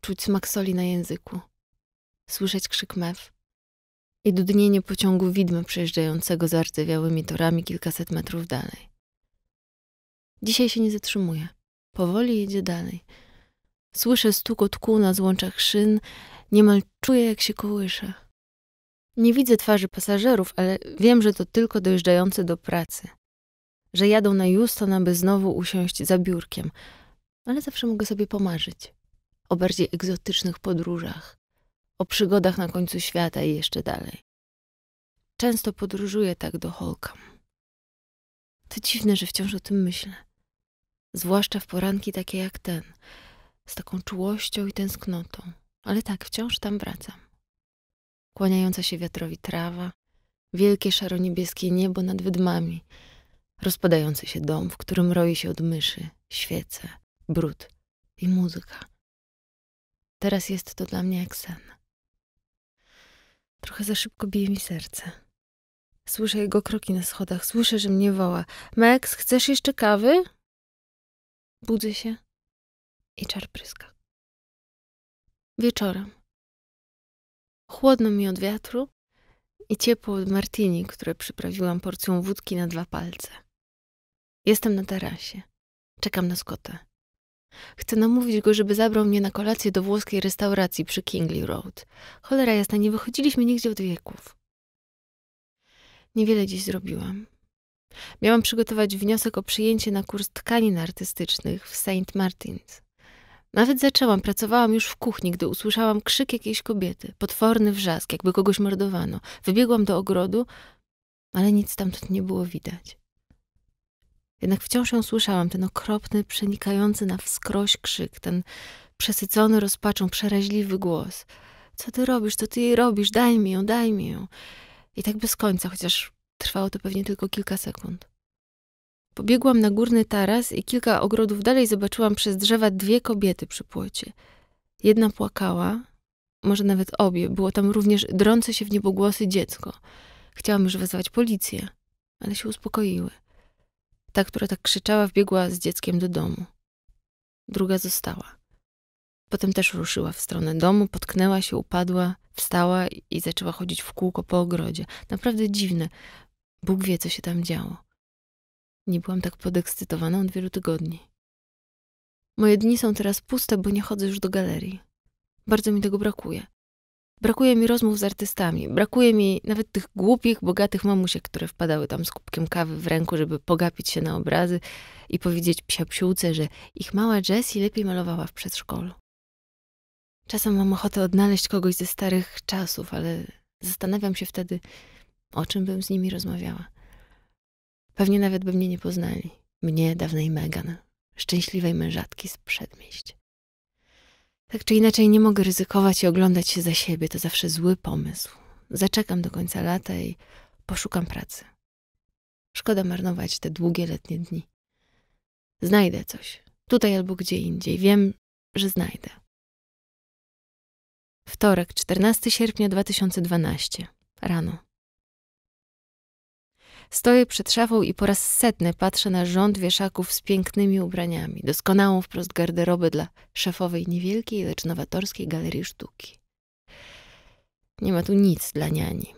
czuć smak soli na języku, słyszeć krzyk mew, i dudnienie pociągu widma przejeżdżającego zardzewiałymi torami kilkaset metrów dalej. Dzisiaj się nie zatrzymuje. Powoli jedzie dalej. Słyszę stukot kół na złączach szyn, niemal czuję, jak się kołysze. Nie widzę twarzy pasażerów, ale wiem, że to tylko dojeżdżający do pracy. Że jadą na Houston, aby znowu usiąść za biurkiem. Ale zawsze mogę sobie pomarzyć. O bardziej egzotycznych podróżach o przygodach na końcu świata i jeszcze dalej. Często podróżuję tak do Holkam. To dziwne, że wciąż o tym myślę. Zwłaszcza w poranki takie jak ten, z taką czułością i tęsknotą. Ale tak, wciąż tam wracam. Kłaniająca się wiatrowi trawa, wielkie szaro-niebieskie niebo nad wydmami, rozpadający się dom, w którym roi się od myszy, świece, brud i muzyka. Teraz jest to dla mnie jak sen. Trochę za szybko bije mi serce. Słyszę jego kroki na schodach, słyszę, że mnie woła. Max, chcesz jeszcze kawy? Budzę się i czar pryska. Wieczorem. Chłodno mi od wiatru i ciepło od martini, które przyprawiłam porcją wódki na dwa palce. Jestem na tarasie. Czekam na Scotta. Chcę namówić go, żeby zabrał mnie na kolację do włoskiej restauracji przy Kingley Road. Cholera jasna, nie wychodziliśmy nigdzie od wieków. Niewiele dziś zrobiłam. Miałam przygotować wniosek o przyjęcie na kurs tkanin artystycznych w St. Martins. Nawet zaczęłam, pracowałam już w kuchni, gdy usłyszałam krzyk jakiejś kobiety, potworny wrzask, jakby kogoś mordowano. Wybiegłam do ogrodu, ale nic stamtąd nie było widać. Jednak wciąż ją słyszałam, ten okropny, przenikający na wskroś krzyk, ten przesycony rozpaczą, przeraźliwy głos. Co ty robisz? Co ty jej robisz? Daj mi ją, daj mi ją. I tak bez końca, chociaż trwało to pewnie tylko kilka sekund. Pobiegłam na górny taras i kilka ogrodów dalej zobaczyłam przez drzewa dwie kobiety przy płocie. Jedna płakała, może nawet obie, było tam również drące się w niebogłosy dziecko. Chciałam już wezwać policję, ale się uspokoiły. Ta, która tak krzyczała, wbiegła z dzieckiem do domu. Druga została. Potem też ruszyła w stronę domu, potknęła się, upadła, wstała i zaczęła chodzić w kółko po ogrodzie. Naprawdę dziwne. Bóg wie, co się tam działo. Nie byłam tak podekscytowana od wielu tygodni. Moje dni są teraz puste, bo nie chodzę już do galerii. Bardzo mi tego brakuje. Brakuje mi rozmów z artystami, brakuje mi nawet tych głupich, bogatych mamusiek, które wpadały tam z kubkiem kawy w ręku, żeby pogapić się na obrazy i powiedzieć psiapsiółce, że ich mała Jessie lepiej malowała w przedszkolu. Czasem mam ochotę odnaleźć kogoś ze starych czasów, ale zastanawiam się wtedy, o czym bym z nimi rozmawiała. Pewnie nawet by mnie nie poznali. Mnie, dawnej Megan, szczęśliwej mężatki z przedmieść. Tak czy inaczej nie mogę ryzykować i oglądać się za siebie, to zawsze zły pomysł. Zaczekam do końca lata i poszukam pracy. Szkoda marnować te długie letnie dni. Znajdę coś, tutaj albo gdzie indziej. Wiem, że znajdę. Wtorek, 14 sierpnia 2012, rano. Stoję przed szafą i po raz setny patrzę na rząd wieszaków z pięknymi ubraniami, doskonałą wprost garderobę dla szefowej niewielkiej, lecz nowatorskiej galerii sztuki. Nie ma tu nic dla niani.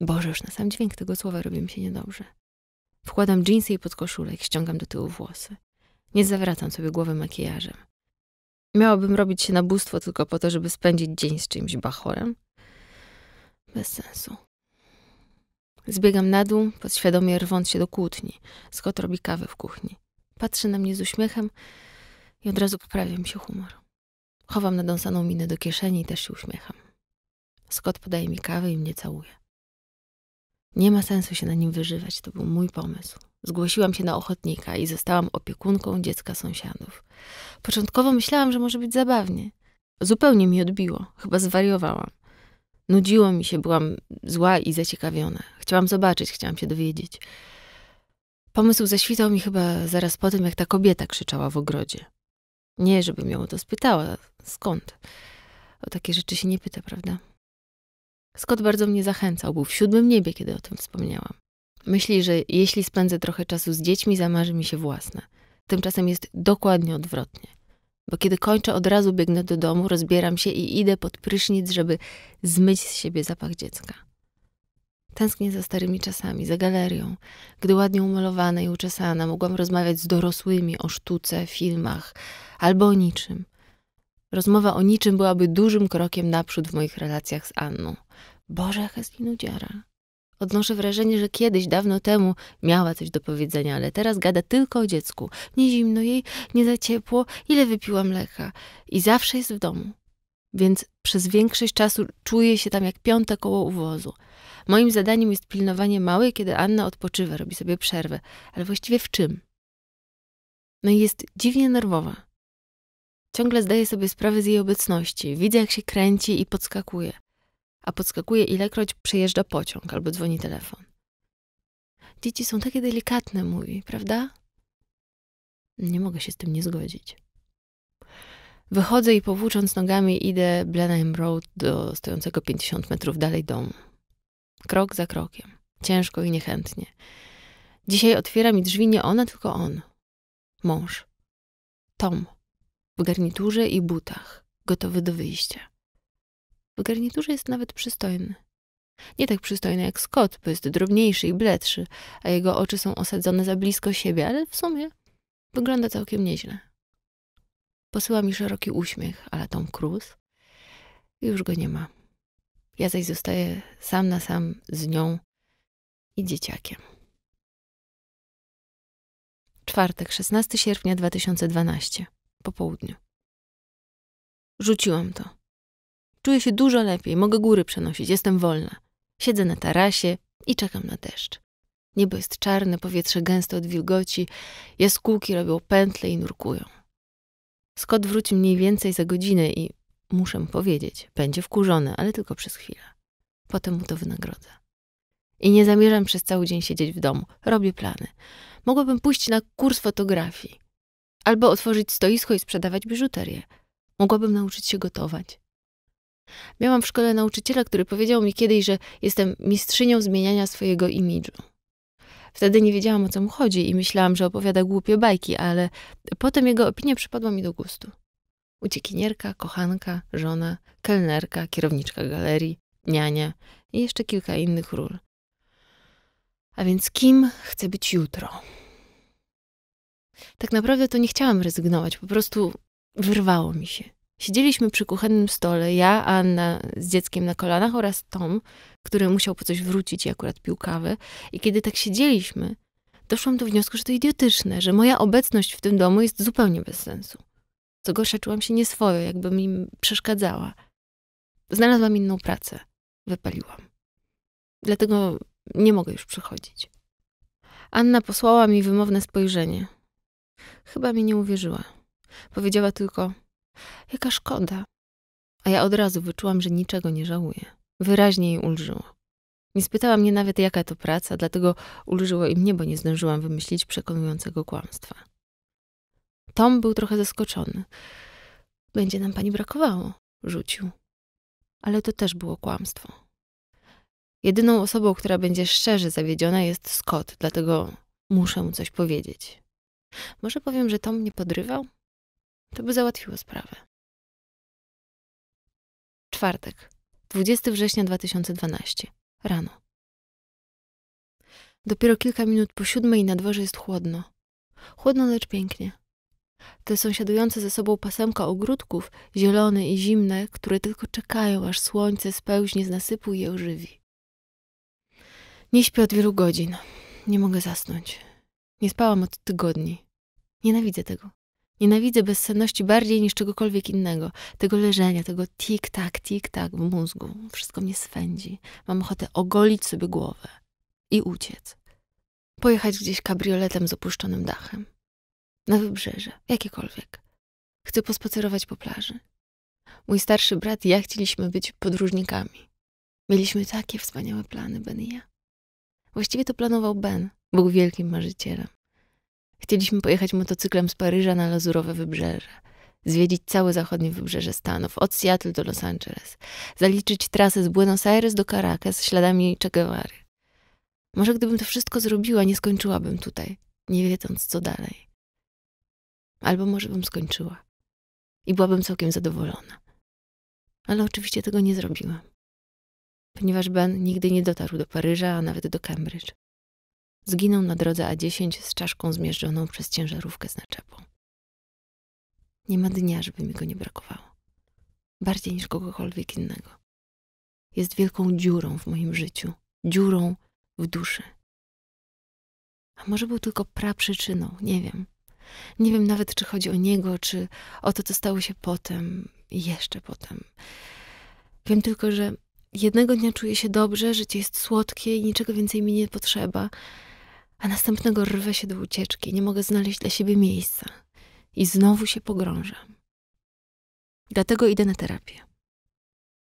Boże, już na sam dźwięk tego słowa robi mi się niedobrze. Wkładam dżinsy i podkoszulek, ściągam do tyłu włosy. Nie zawracam sobie głowy makijażem. Miałabym robić się na bóstwo tylko po to, żeby spędzić dzień z czymś bachorem? Bez sensu. Zbiegam na dół, podświadomie rwąc się do kłótni. Scott robi kawę w kuchni. Patrzy na mnie z uśmiechem i od razu poprawia mi się humor. Chowam nadąsaną minę do kieszeni i też się uśmiecham. Scott podaje mi kawę i mnie całuje. Nie ma sensu się na nim wyżywać, to był mój pomysł. Zgłosiłam się na ochotnika i zostałam opiekunką dziecka sąsiadów. Początkowo myślałam, że może być zabawnie. Zupełnie mi odbiło, chyba zwariowałam. Nudziło mi się, byłam zła i zaciekawiona. Chciałam zobaczyć, chciałam się dowiedzieć. Pomysł zaświtał mi chyba zaraz po tym, jak ta kobieta krzyczała w ogrodzie. Nie, żebym ją o to spytała. Skąd? O takie rzeczy się nie pyta, prawda? Scott bardzo mnie zachęcał. Był w siódmym niebie, kiedy o tym wspomniałam. Myśli, że jeśli spędzę trochę czasu z dziećmi, zamarzy mi się własne. Tymczasem jest dokładnie odwrotnie. Bo kiedy kończę, od razu biegnę do domu, rozbieram się i idę pod prysznic, żeby zmyć z siebie zapach dziecka. Tęsknię za starymi czasami, za galerią. Gdy ładnie umalowana i uczesana, mogłam rozmawiać z dorosłymi o sztuce, filmach albo o niczym. Rozmowa o niczym byłaby dużym krokiem naprzód w moich relacjach z Anną. Boże, jaka jest minudziara. Odnoszę wrażenie, że kiedyś, dawno temu miała coś do powiedzenia, ale teraz gada tylko o dziecku. Nie zimno jej, nie za ciepło, ile wypiła mleka. I zawsze jest w domu. Więc przez większość czasu czuję się tam jak piąte koło uwozu. Moim zadaniem jest pilnowanie małej, kiedy Anna odpoczywa, robi sobie przerwę. Ale właściwie w czym? No i jest dziwnie nerwowa. Ciągle zdaję sobie sprawę z jej obecności. Widzę, jak się kręci i podskakuje a podskakuje ilekroć przejeżdża pociąg albo dzwoni telefon. Dzieci są takie delikatne, mówi, prawda? Nie mogę się z tym nie zgodzić. Wychodzę i powłócząc nogami idę Blenheim Road do stojącego 50 metrów dalej domu. Krok za krokiem. Ciężko i niechętnie. Dzisiaj otwiera mi drzwi nie ona, tylko on. Mąż. Tom. W garniturze i butach. Gotowy do wyjścia. W garniturze jest nawet przystojny. Nie tak przystojny jak Scott, bo jest drobniejszy i bledszy, a jego oczy są osadzone za blisko siebie, ale w sumie wygląda całkiem nieźle. Posyła mi szeroki uśmiech, ale Tom Cruise już go nie ma. Ja zaś zostaję sam na sam z nią i dzieciakiem. Czwartek, 16 sierpnia 2012, po południu. Rzuciłam to. Czuję się dużo lepiej, mogę góry przenosić, jestem wolna. Siedzę na tarasie i czekam na deszcz. Niebo jest czarne, powietrze gęste od wilgoci, jaskółki robią pętle i nurkują. Scott wróci mniej więcej za godzinę i, muszę powiedzieć, będzie wkurzony, ale tylko przez chwilę. Potem mu to wynagrodzę. I nie zamierzam przez cały dzień siedzieć w domu. Robię plany. Mogłabym pójść na kurs fotografii. Albo otworzyć stoisko i sprzedawać biżuterię. Mogłabym nauczyć się gotować. Miałam w szkole nauczyciela, który powiedział mi kiedyś, że jestem mistrzynią zmieniania swojego imidżu. Wtedy nie wiedziałam o co mu chodzi i myślałam, że opowiada głupie bajki, ale potem jego opinia przypadła mi do gustu. Uciekinierka, kochanka, żona, kelnerka, kierowniczka galerii, niania i jeszcze kilka innych ról. A więc kim chcę być jutro? Tak naprawdę to nie chciałam rezygnować, po prostu wyrwało mi się. Siedzieliśmy przy kuchennym stole, ja, Anna z dzieckiem na kolanach oraz Tom, który musiał po coś wrócić i akurat pił kawę. I kiedy tak siedzieliśmy, doszłam do wniosku, że to idiotyczne, że moja obecność w tym domu jest zupełnie bez sensu. Co gorsza, czułam się nieswojo, jakby mi przeszkadzała. Znalazłam inną pracę. Wypaliłam. Dlatego nie mogę już przychodzić. Anna posłała mi wymowne spojrzenie. Chyba mi nie uwierzyła. Powiedziała tylko – Jaka szkoda. A ja od razu wyczułam, że niczego nie żałuję. Wyraźnie jej ulżyło. Nie spytała mnie nawet, jaka to praca, dlatego ulżyło im mnie, bo nie zdążyłam wymyślić przekonującego kłamstwa. Tom był trochę zaskoczony. Będzie nam pani brakowało, rzucił. Ale to też było kłamstwo. Jedyną osobą, która będzie szczerze zawiedziona, jest Scott, dlatego muszę mu coś powiedzieć. Może powiem, że Tom mnie podrywał? To by załatwiło sprawę. Czwartek, 20 września 2012, rano. Dopiero kilka minut po siódmej na dworze jest chłodno. Chłodno, lecz pięknie. Te sąsiadujące ze sobą pasemka ogródków, zielone i zimne, które tylko czekają, aż słońce spełźnie z nasypu i je ożywi. Nie śpię od wielu godzin. Nie mogę zasnąć. Nie spałam od tygodni. Nienawidzę tego. Nienawidzę bezsenności bardziej niż czegokolwiek innego. Tego leżenia, tego tik-tak, tik-tak w mózgu. Wszystko mnie swędzi. Mam ochotę ogolić sobie głowę i uciec. Pojechać gdzieś kabrioletem z opuszczonym dachem. Na wybrzeże, jakiekolwiek. Chcę pospacerować po plaży. Mój starszy brat i ja chcieliśmy być podróżnikami. Mieliśmy takie wspaniałe plany, Ben i ja. Właściwie to planował Ben. Był wielkim marzycielem. Chcieliśmy pojechać motocyklem z Paryża na lazurowe wybrzeże, zwiedzić całe zachodnie wybrzeże Stanów, od Seattle do Los Angeles, zaliczyć trasę z Buenos Aires do Caracas śladami Che Guevary. Może gdybym to wszystko zrobiła, nie skończyłabym tutaj, nie wiedząc co dalej. Albo może bym skończyła i byłabym całkiem zadowolona. Ale oczywiście tego nie zrobiłam, ponieważ Ben nigdy nie dotarł do Paryża, a nawet do Cambridge zginął na drodze A10 z czaszką zmierzczoną przez ciężarówkę z naczepą. Nie ma dnia, żeby mi go nie brakowało. Bardziej niż kogokolwiek innego. Jest wielką dziurą w moim życiu, dziurą w duszy. A może był tylko praprzyczyną, nie wiem. Nie wiem nawet, czy chodzi o niego, czy o to, co stało się potem i jeszcze potem. Wiem tylko, że jednego dnia czuję się dobrze, życie jest słodkie i niczego więcej mi nie potrzeba, a następnego rwę się do ucieczki, nie mogę znaleźć dla siebie miejsca i znowu się pogrążam. Dlatego idę na terapię.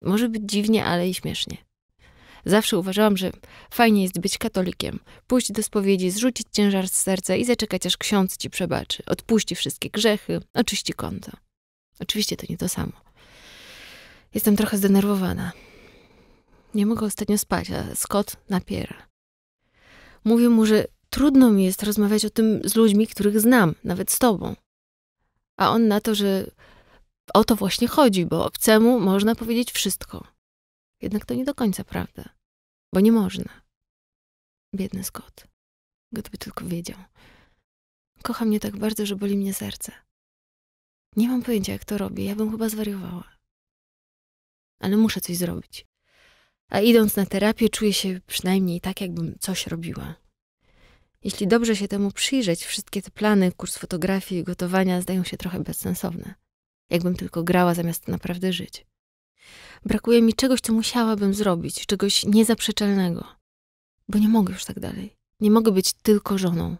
Może być dziwnie, ale i śmiesznie. Zawsze uważałam, że fajnie jest być katolikiem, pójść do spowiedzi, zrzucić ciężar z serca i zaczekać, aż ksiądz ci przebaczy, odpuści wszystkie grzechy, oczyści konto. Oczywiście to nie to samo. Jestem trochę zdenerwowana. Nie mogę ostatnio spać, a Scott napiera. Mówię mu, że Trudno mi jest rozmawiać o tym z ludźmi, których znam, nawet z tobą. A on na to, że o to właśnie chodzi, bo obcemu można powiedzieć wszystko. Jednak to nie do końca prawda, bo nie można. Biedny Scott. Gdyby tylko wiedział. Kocha mnie tak bardzo, że boli mnie serce. Nie mam pojęcia, jak to robię. Ja bym chyba zwariowała. Ale muszę coś zrobić. A idąc na terapię, czuję się przynajmniej tak, jakbym coś robiła. Jeśli dobrze się temu przyjrzeć, wszystkie te plany, kurs fotografii i gotowania zdają się trochę bezsensowne. Jakbym tylko grała zamiast naprawdę żyć. Brakuje mi czegoś, co musiałabym zrobić, czegoś niezaprzeczalnego. Bo nie mogę już tak dalej. Nie mogę być tylko żoną.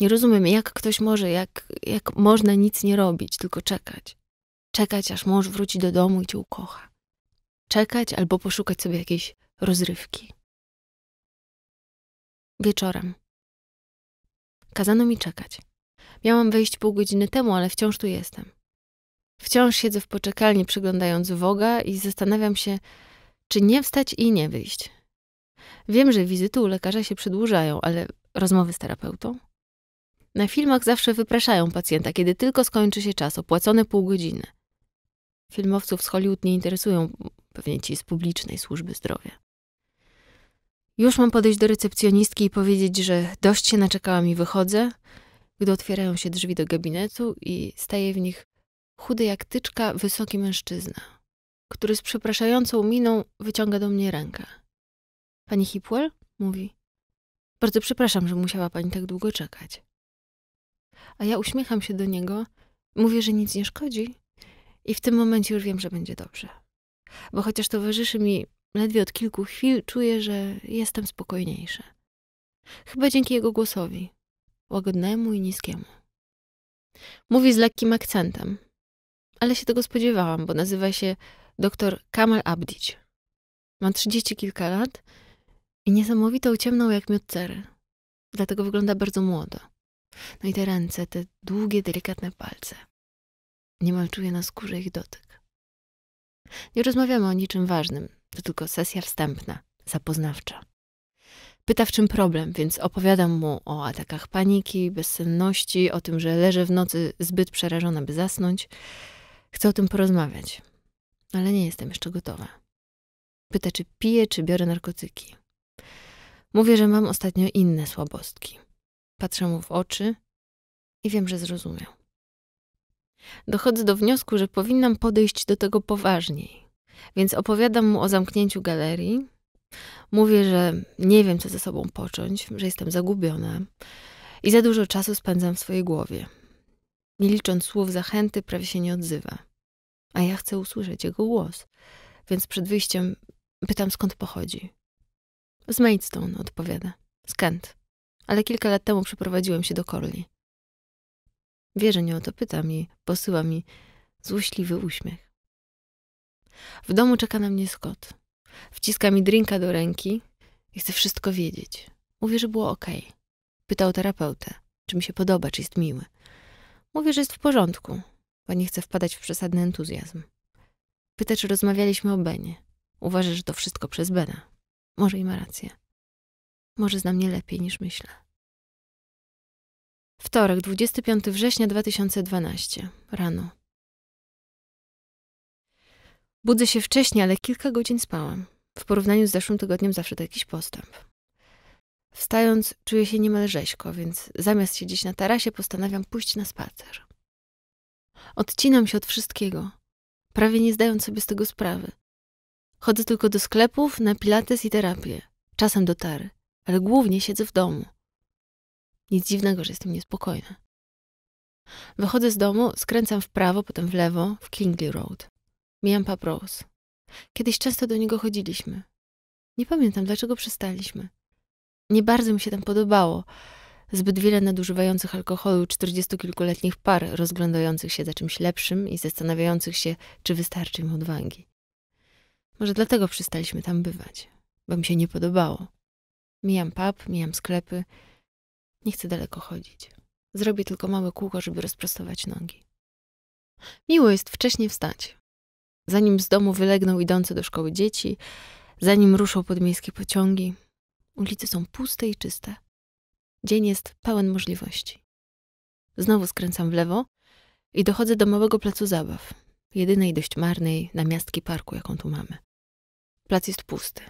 Nie rozumiem, jak ktoś może, jak, jak można nic nie robić, tylko czekać. Czekać, aż mąż wróci do domu i cię ukocha. Czekać albo poszukać sobie jakiejś rozrywki. Wieczorem. Kazano mi czekać. Miałam wyjść pół godziny temu, ale wciąż tu jestem. Wciąż siedzę w poczekalni, przyglądając woga i zastanawiam się, czy nie wstać i nie wyjść. Wiem, że wizyty u lekarza się przedłużają, ale rozmowy z terapeutą? Na filmach zawsze wypraszają pacjenta, kiedy tylko skończy się czas, opłacone pół godziny. Filmowców z Hollywood nie interesują pewnie ci z publicznej służby zdrowia. Już mam podejść do recepcjonistki i powiedzieć, że dość się naczekałam i wychodzę, gdy otwierają się drzwi do gabinetu i staje w nich chudy jak tyczka wysoki mężczyzna, który z przepraszającą miną wyciąga do mnie rękę. Pani Hipwell? mówi. Bardzo przepraszam, że musiała pani tak długo czekać. A ja uśmiecham się do niego, mówię, że nic nie szkodzi i w tym momencie już wiem, że będzie dobrze. Bo chociaż towarzyszy mi Ledwie od kilku chwil czuję, że jestem spokojniejszy. Chyba dzięki jego głosowi, łagodnemu i niskiemu. Mówi z lekkim akcentem, ale się tego spodziewałam, bo nazywa się dr Kamal Abdić. Ma trzydzieści kilka lat i niesamowitą ciemną jak miód cery. Dlatego wygląda bardzo młodo. No i te ręce, te długie, delikatne palce. Niemal czuję na skórze ich dotyk. Nie rozmawiamy o niczym ważnym, to tylko sesja wstępna, zapoznawcza. Pyta w czym problem, więc opowiadam mu o atakach paniki, bezsenności, o tym, że leżę w nocy zbyt przerażona, by zasnąć. Chcę o tym porozmawiać, ale nie jestem jeszcze gotowa. Pyta, czy piję, czy biorę narkotyki. Mówię, że mam ostatnio inne słabostki. Patrzę mu w oczy i wiem, że zrozumiał. Dochodzę do wniosku, że powinnam podejść do tego poważniej, więc opowiadam mu o zamknięciu galerii. Mówię, że nie wiem, co ze sobą począć, że jestem zagubiona i za dużo czasu spędzam w swojej głowie. Nie licząc słów zachęty, prawie się nie odzywa. A ja chcę usłyszeć jego głos, więc przed wyjściem pytam, skąd pochodzi. Z Maidstone, odpowiada. Z Kent. Ale kilka lat temu przeprowadziłem się do Corley. Wie, że nie o to pytam i posyła mi złośliwy uśmiech. W domu czeka na mnie Scott. Wciska mi drinka do ręki i chce wszystko wiedzieć. Mówię, że było ok. Pytał terapeutę, czy mi się podoba, czy jest miły. Mówię, że jest w porządku, bo nie chcę wpadać w przesadny entuzjazm. Pyta, czy rozmawialiśmy o Benie. Uważa, że to wszystko przez Bena. Może i ma rację. Może zna mnie lepiej niż myślę. Wtorek, 25 września 2012, rano. Budzę się wcześniej, ale kilka godzin spałam. W porównaniu z zeszłym tygodniem zawsze to jakiś postęp. Wstając, czuję się niemal rzeźko, więc zamiast siedzieć na tarasie, postanawiam pójść na spacer. Odcinam się od wszystkiego, prawie nie zdając sobie z tego sprawy. Chodzę tylko do sklepów, na pilates i terapię, czasem do tary, ale głównie siedzę w domu. Nic dziwnego, że jestem niespokojna. Wychodzę z domu, skręcam w prawo, potem w lewo, w Kingly Road. Mijam Paprose. Kiedyś często do niego chodziliśmy. Nie pamiętam, dlaczego przestaliśmy. Nie bardzo mi się tam podobało. Zbyt wiele nadużywających alkoholu czterdziestokilkuletnich par rozglądających się za czymś lepszym i zastanawiających się, czy wystarczy im odwagi. Może dlatego przestaliśmy tam bywać, bo mi się nie podobało. Mijam pub, mijam sklepy. Nie chcę daleko chodzić. Zrobię tylko małe kółko, żeby rozprostować nogi. Miło jest wcześniej wstać, zanim z domu wylegną idące do szkoły dzieci, zanim ruszą podmiejskie pociągi. Ulice są puste i czyste. Dzień jest pełen możliwości. Znowu skręcam w lewo i dochodzę do małego placu zabaw, jedynej dość marnej namiastki parku, jaką tu mamy. Plac jest pusty.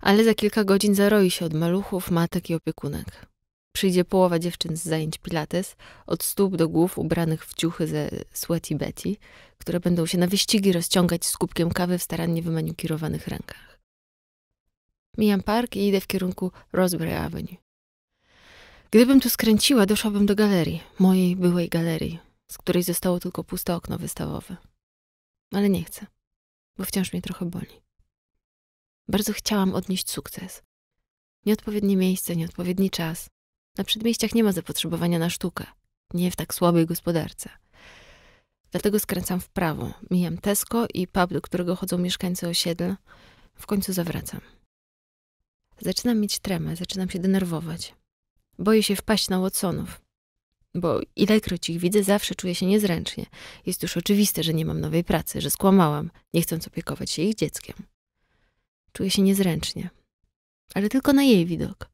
Ale za kilka godzin zaroi się od maluchów, matek i opiekunek przyjdzie połowa dziewczyn z zajęć Pilates, od stóp do głów ubranych w ciuchy ze Sweaty Betty, które będą się na wyścigi rozciągać z kubkiem kawy w starannie wymanikirowanych rękach. Mijam park i idę w kierunku Roseberry Avenue. Gdybym tu skręciła, doszłabym do galerii, mojej byłej galerii, z której zostało tylko puste okno wystawowe. Ale nie chcę, bo wciąż mnie trochę boli. Bardzo chciałam odnieść sukces. Nieodpowiednie miejsce, nieodpowiedni czas, na przedmieściach nie ma zapotrzebowania na sztukę, nie w tak słabej gospodarce. Dlatego skręcam w prawo, mijam Tesco i pub, do którego chodzą mieszkańcy osiedla. W końcu zawracam. Zaczynam mieć tremę, zaczynam się denerwować. Boję się wpaść na Watsonów, bo ilekroć ich widzę, zawsze czuję się niezręcznie. Jest już oczywiste, że nie mam nowej pracy, że skłamałam, nie chcąc opiekować się ich dzieckiem. Czuję się niezręcznie, ale tylko na jej widok.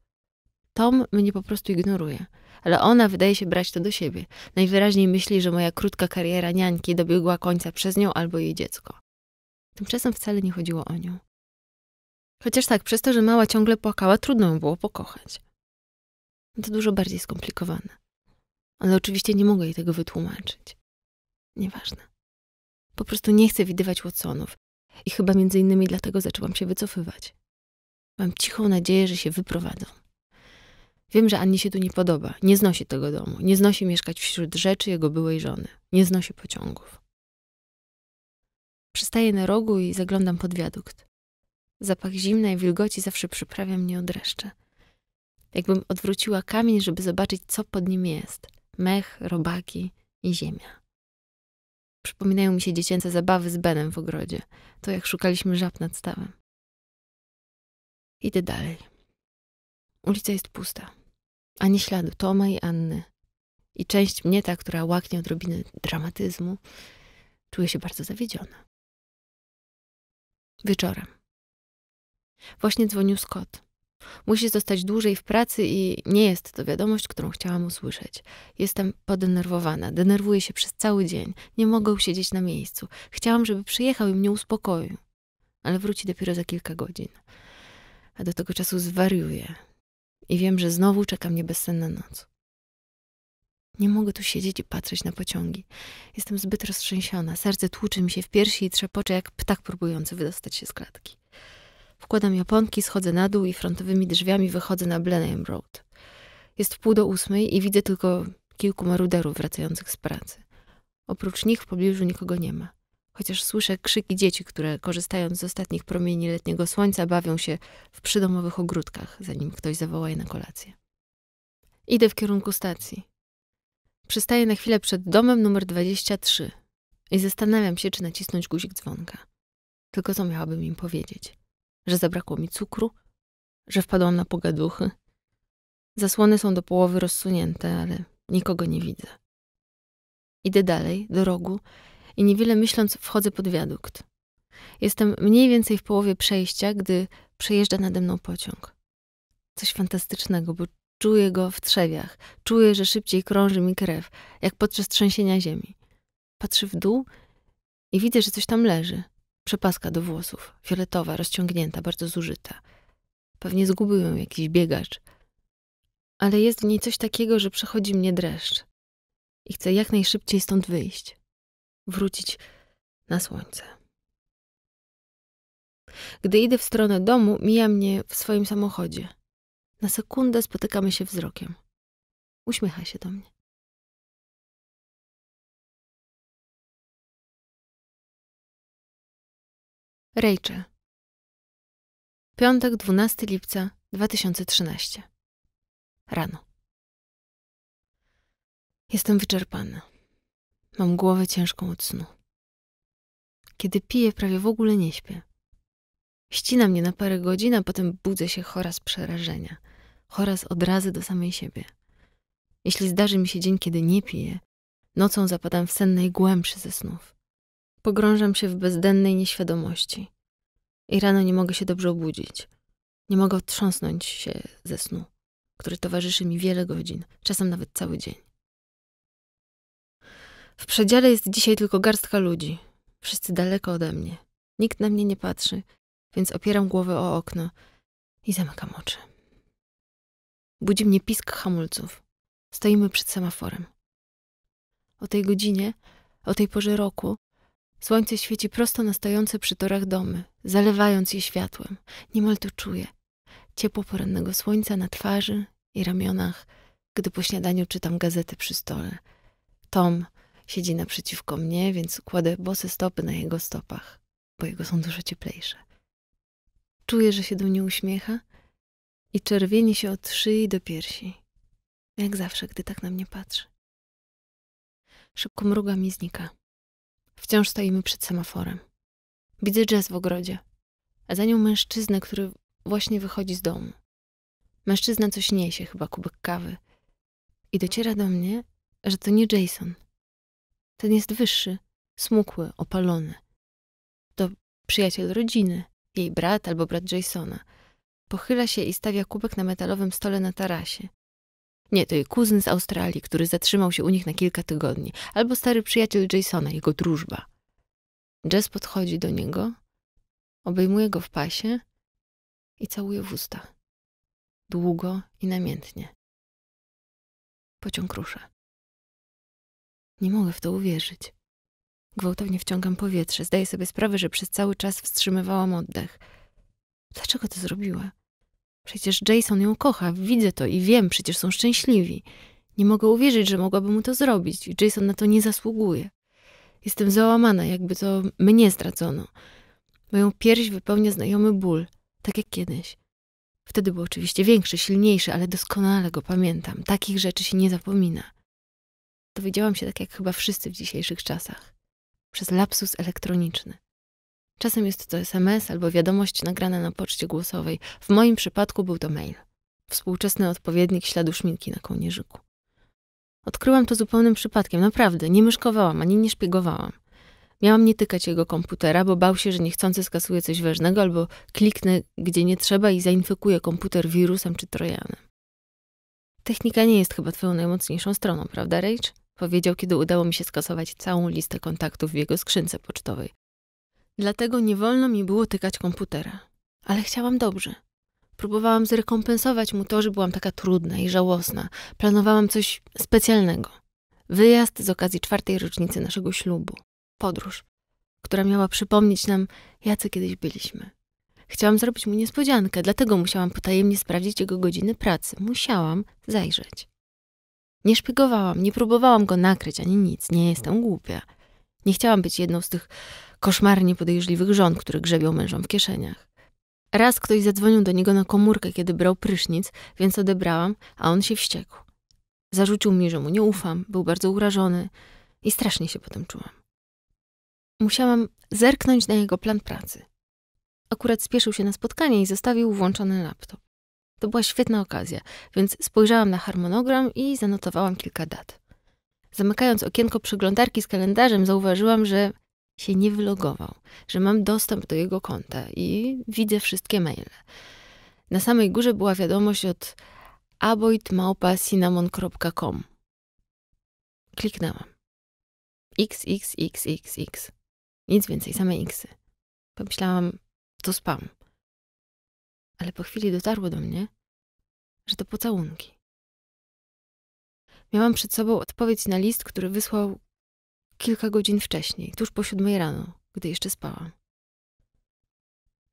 Tom mnie po prostu ignoruje. Ale ona wydaje się brać to do siebie. Najwyraźniej myśli, że moja krótka kariera niańki dobiegła końca przez nią albo jej dziecko. Tymczasem wcale nie chodziło o nią. Chociaż tak, przez to, że mała ciągle płakała, trudno ją było pokochać. To dużo bardziej skomplikowane. Ale oczywiście nie mogę jej tego wytłumaczyć. Nieważne. Po prostu nie chcę widywać Watsonów. I chyba między innymi dlatego zaczęłam się wycofywać. Mam cichą nadzieję, że się wyprowadzą. Wiem, że Annie się tu nie podoba. Nie znosi tego domu. Nie znosi mieszkać wśród rzeczy jego byłej żony. Nie znosi pociągów. Przystaję na rogu i zaglądam pod wiadukt. Zapach zimnej wilgoci zawsze przyprawia mnie odreszcze. Jakbym odwróciła kamień, żeby zobaczyć, co pod nim jest. Mech, robaki i ziemia. Przypominają mi się dziecięce zabawy z Benem w ogrodzie. To jak szukaliśmy żab nad stawem. Idę dalej. Ulica jest pusta. Ani śladu Toma i Anny. I część mnie, ta, która łaknie odrobiny dramatyzmu, czuje się bardzo zawiedziona. Wieczorem. Właśnie dzwonił Scott. Musi zostać dłużej w pracy i nie jest to wiadomość, którą chciałam usłyszeć. Jestem podenerwowana, denerwuję się przez cały dzień, nie mogę siedzieć na miejscu. Chciałam, żeby przyjechał i mnie uspokoił, ale wróci dopiero za kilka godzin. A do tego czasu zwariuję i wiem, że znowu czeka mnie bezsenna noc. Nie mogę tu siedzieć i patrzeć na pociągi. Jestem zbyt roztrzęsiona. Serce tłuczy mi się w piersi i trzepocze jak ptak próbujący wydostać się z klatki. Wkładam japonki, schodzę na dół i frontowymi drzwiami wychodzę na Blenheim Road. Jest wpół do ósmej i widzę tylko kilku maruderów wracających z pracy. Oprócz nich w pobliżu nikogo nie ma chociaż słyszę krzyki dzieci, które korzystając z ostatnich promieni letniego słońca bawią się w przydomowych ogródkach, zanim ktoś zawoła je na kolację. Idę w kierunku stacji. Przystaję na chwilę przed domem numer 23 i zastanawiam się, czy nacisnąć guzik dzwonka. Tylko co miałabym im powiedzieć? Że zabrakło mi cukru? Że wpadłam na pogaduchy? Zasłony są do połowy rozsunięte, ale nikogo nie widzę. Idę dalej, do rogu i niewiele myśląc wchodzę pod wiadukt. Jestem mniej więcej w połowie przejścia, gdy przejeżdża nade mną pociąg. Coś fantastycznego, bo czuję go w trzewiach, czuję, że szybciej krąży mi krew, jak podczas trzęsienia ziemi. Patrzę w dół i widzę, że coś tam leży. Przepaska do włosów, fioletowa, rozciągnięta, bardzo zużyta. Pewnie zgubił ją jakiś biegacz. Ale jest w niej coś takiego, że przechodzi mnie dreszcz. I chcę jak najszybciej stąd wyjść wrócić na słońce. Gdy idę w stronę domu, mija mnie w swoim samochodzie. Na sekundę spotykamy się wzrokiem. Uśmiecha się do mnie. Rachel. Piątek 12 lipca 2013. Rano. Jestem wyczerpana. Mam głowę ciężką od snu. Kiedy piję, prawie w ogóle nie śpię. Ścina mnie na parę godzin, a potem budzę się chora z przerażenia, chora z odrazy do samej siebie. Jeśli zdarzy mi się dzień, kiedy nie piję, nocą zapadam w sen najgłębszy ze snów. Pogrążam się w bezdennej nieświadomości. I rano nie mogę się dobrze obudzić. Nie mogę otrząsnąć się ze snu, który towarzyszy mi wiele godzin, czasem nawet cały dzień. W przedziale jest dzisiaj tylko garstka ludzi. Wszyscy daleko ode mnie. Nikt na mnie nie patrzy, więc opieram głowę o okno i zamykam oczy. Budzi mnie pisk hamulców. Stoimy przed semaforem. O tej godzinie, o tej porze roku, słońce świeci prosto na stojące przy torach domy, zalewając je światłem. Niemal to czuję. Ciepło porannego słońca na twarzy i ramionach, gdy po śniadaniu czytam gazety przy stole. Tom Siedzi naprzeciwko mnie, więc kładę bose stopy na jego stopach, bo jego są dużo cieplejsze. Czuję, że się do mnie uśmiecha i czerwieni się od szyi do piersi, jak zawsze, gdy tak na mnie patrzy. Szybko mruga mi znika. Wciąż stoimy przed semaforem. Widzę jazz w ogrodzie, a za nią mężczyznę, który właśnie wychodzi z domu. Mężczyzna coś niesie, chyba kubek kawy. I dociera do mnie, że to nie Jason – ten jest wyższy, smukły, opalony. To przyjaciel rodziny, jej brat albo brat Jasona. Pochyla się i stawia kubek na metalowym stole na tarasie. Nie, to jej kuzyn z Australii, który zatrzymał się u nich na kilka tygodni, albo stary przyjaciel Jasona, jego drużba. Jess podchodzi do niego, obejmuje go w pasie i całuje w usta. Długo i namiętnie. Pociąg rusza. Nie mogę w to uwierzyć. Gwałtownie wciągam powietrze, zdaję sobie sprawę, że przez cały czas wstrzymywałam oddech. Dlaczego to zrobiła? Przecież Jason ją kocha, widzę to i wiem, przecież są szczęśliwi. Nie mogę uwierzyć, że mogłaby mu to zrobić i Jason na to nie zasługuje. Jestem załamana, jakby to mnie zdradzono. Moją pierś wypełnia znajomy ból, tak jak kiedyś. Wtedy był oczywiście większy, silniejszy, ale doskonale go pamiętam. Takich rzeczy się nie zapomina dowiedziałam się tak jak chyba wszyscy w dzisiejszych czasach. Przez lapsus elektroniczny. Czasem jest to SMS albo wiadomość nagrana na poczcie głosowej. W moim przypadku był to mail. Współczesny odpowiednik śladu szminki na kołnierzyku. Odkryłam to zupełnym przypadkiem, naprawdę. Nie myszkowałam ani nie szpiegowałam. Miałam nie tykać jego komputera, bo bał się, że niechcący skasuje coś ważnego albo kliknę gdzie nie trzeba i zainfekuje komputer wirusem czy trojanem. Technika nie jest chyba twoją najmocniejszą stroną, prawda, Rage? powiedział, kiedy udało mi się skasować całą listę kontaktów w jego skrzynce pocztowej. Dlatego nie wolno mi było tykać komputera. Ale chciałam dobrze. Próbowałam zrekompensować mu to, że byłam taka trudna i żałosna. Planowałam coś specjalnego. Wyjazd z okazji czwartej rocznicy naszego ślubu. Podróż, która miała przypomnieć nam, jacy kiedyś byliśmy. Chciałam zrobić mu niespodziankę, dlatego musiałam potajemnie sprawdzić jego godziny pracy. Musiałam zajrzeć. Nie szpiegowałam, nie próbowałam go nakryć ani nic, nie jestem głupia. Nie chciałam być jedną z tych koszmarnie podejrzliwych żon, które grzebią mężom w kieszeniach. Raz ktoś zadzwonił do niego na komórkę, kiedy brał prysznic, więc odebrałam, a on się wściekł. Zarzucił mi, że mu nie ufam, był bardzo urażony i strasznie się potem czułam. Musiałam zerknąć na jego plan pracy. Akurat spieszył się na spotkanie i zostawił włączony laptop. To była świetna okazja, więc spojrzałam na harmonogram i zanotowałam kilka dat. Zamykając okienko przeglądarki z kalendarzem, zauważyłam, że się nie wylogował, że mam dostęp do jego konta i widzę wszystkie maile. Na samej górze była wiadomość od aboidmaupa.cinnamon.com. Kliknęłam. XXXXX. Nic więcej, same xy. Pomyślałam, to spam ale po chwili dotarło do mnie, że to pocałunki. Miałam przed sobą odpowiedź na list, który wysłał kilka godzin wcześniej, tuż po siódmej rano, gdy jeszcze spałam.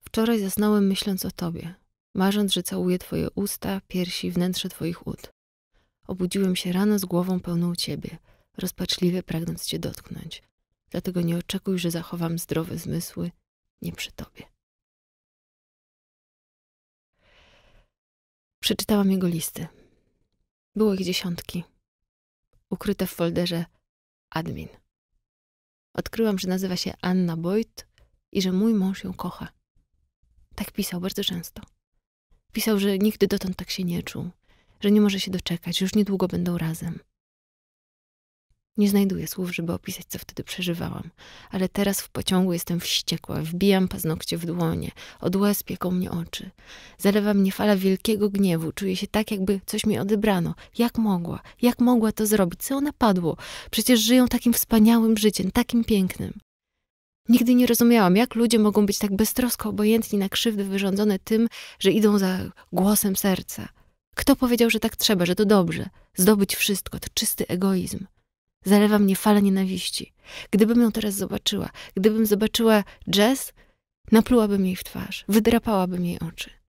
Wczoraj zasnąłem myśląc o tobie, marząc, że całuję twoje usta, piersi, wnętrze twoich ud. Obudziłem się rano z głową pełną ciebie, rozpaczliwie pragnąc cię dotknąć. Dlatego nie oczekuj, że zachowam zdrowe zmysły nie przy tobie. Przeczytałam jego listy. Było ich dziesiątki, ukryte w folderze admin. Odkryłam, że nazywa się Anna Boyd i że mój mąż ją kocha. Tak pisał bardzo często. Pisał, że nigdy dotąd tak się nie czuł, że nie może się doczekać, już niedługo będą razem. Nie znajduję słów, żeby opisać, co wtedy przeżywałam, ale teraz w pociągu jestem wściekła, wbijam paznokcie w dłonie, od łez pieką mnie oczy. Zalewa mnie fala wielkiego gniewu, czuję się tak, jakby coś mi odebrano. Jak mogła? Jak mogła to zrobić? Co ona padło? Przecież żyją takim wspaniałym życiem, takim pięknym. Nigdy nie rozumiałam, jak ludzie mogą być tak beztrosko obojętni na krzywdy wyrządzone tym, że idą za głosem serca. Kto powiedział, że tak trzeba, że to dobrze? Zdobyć wszystko, to czysty egoizm. Zalewa mnie fala nienawiści. Gdybym ją teraz zobaczyła, gdybym zobaczyła Jess, naplułabym jej w twarz, wydrapałabym jej oczy.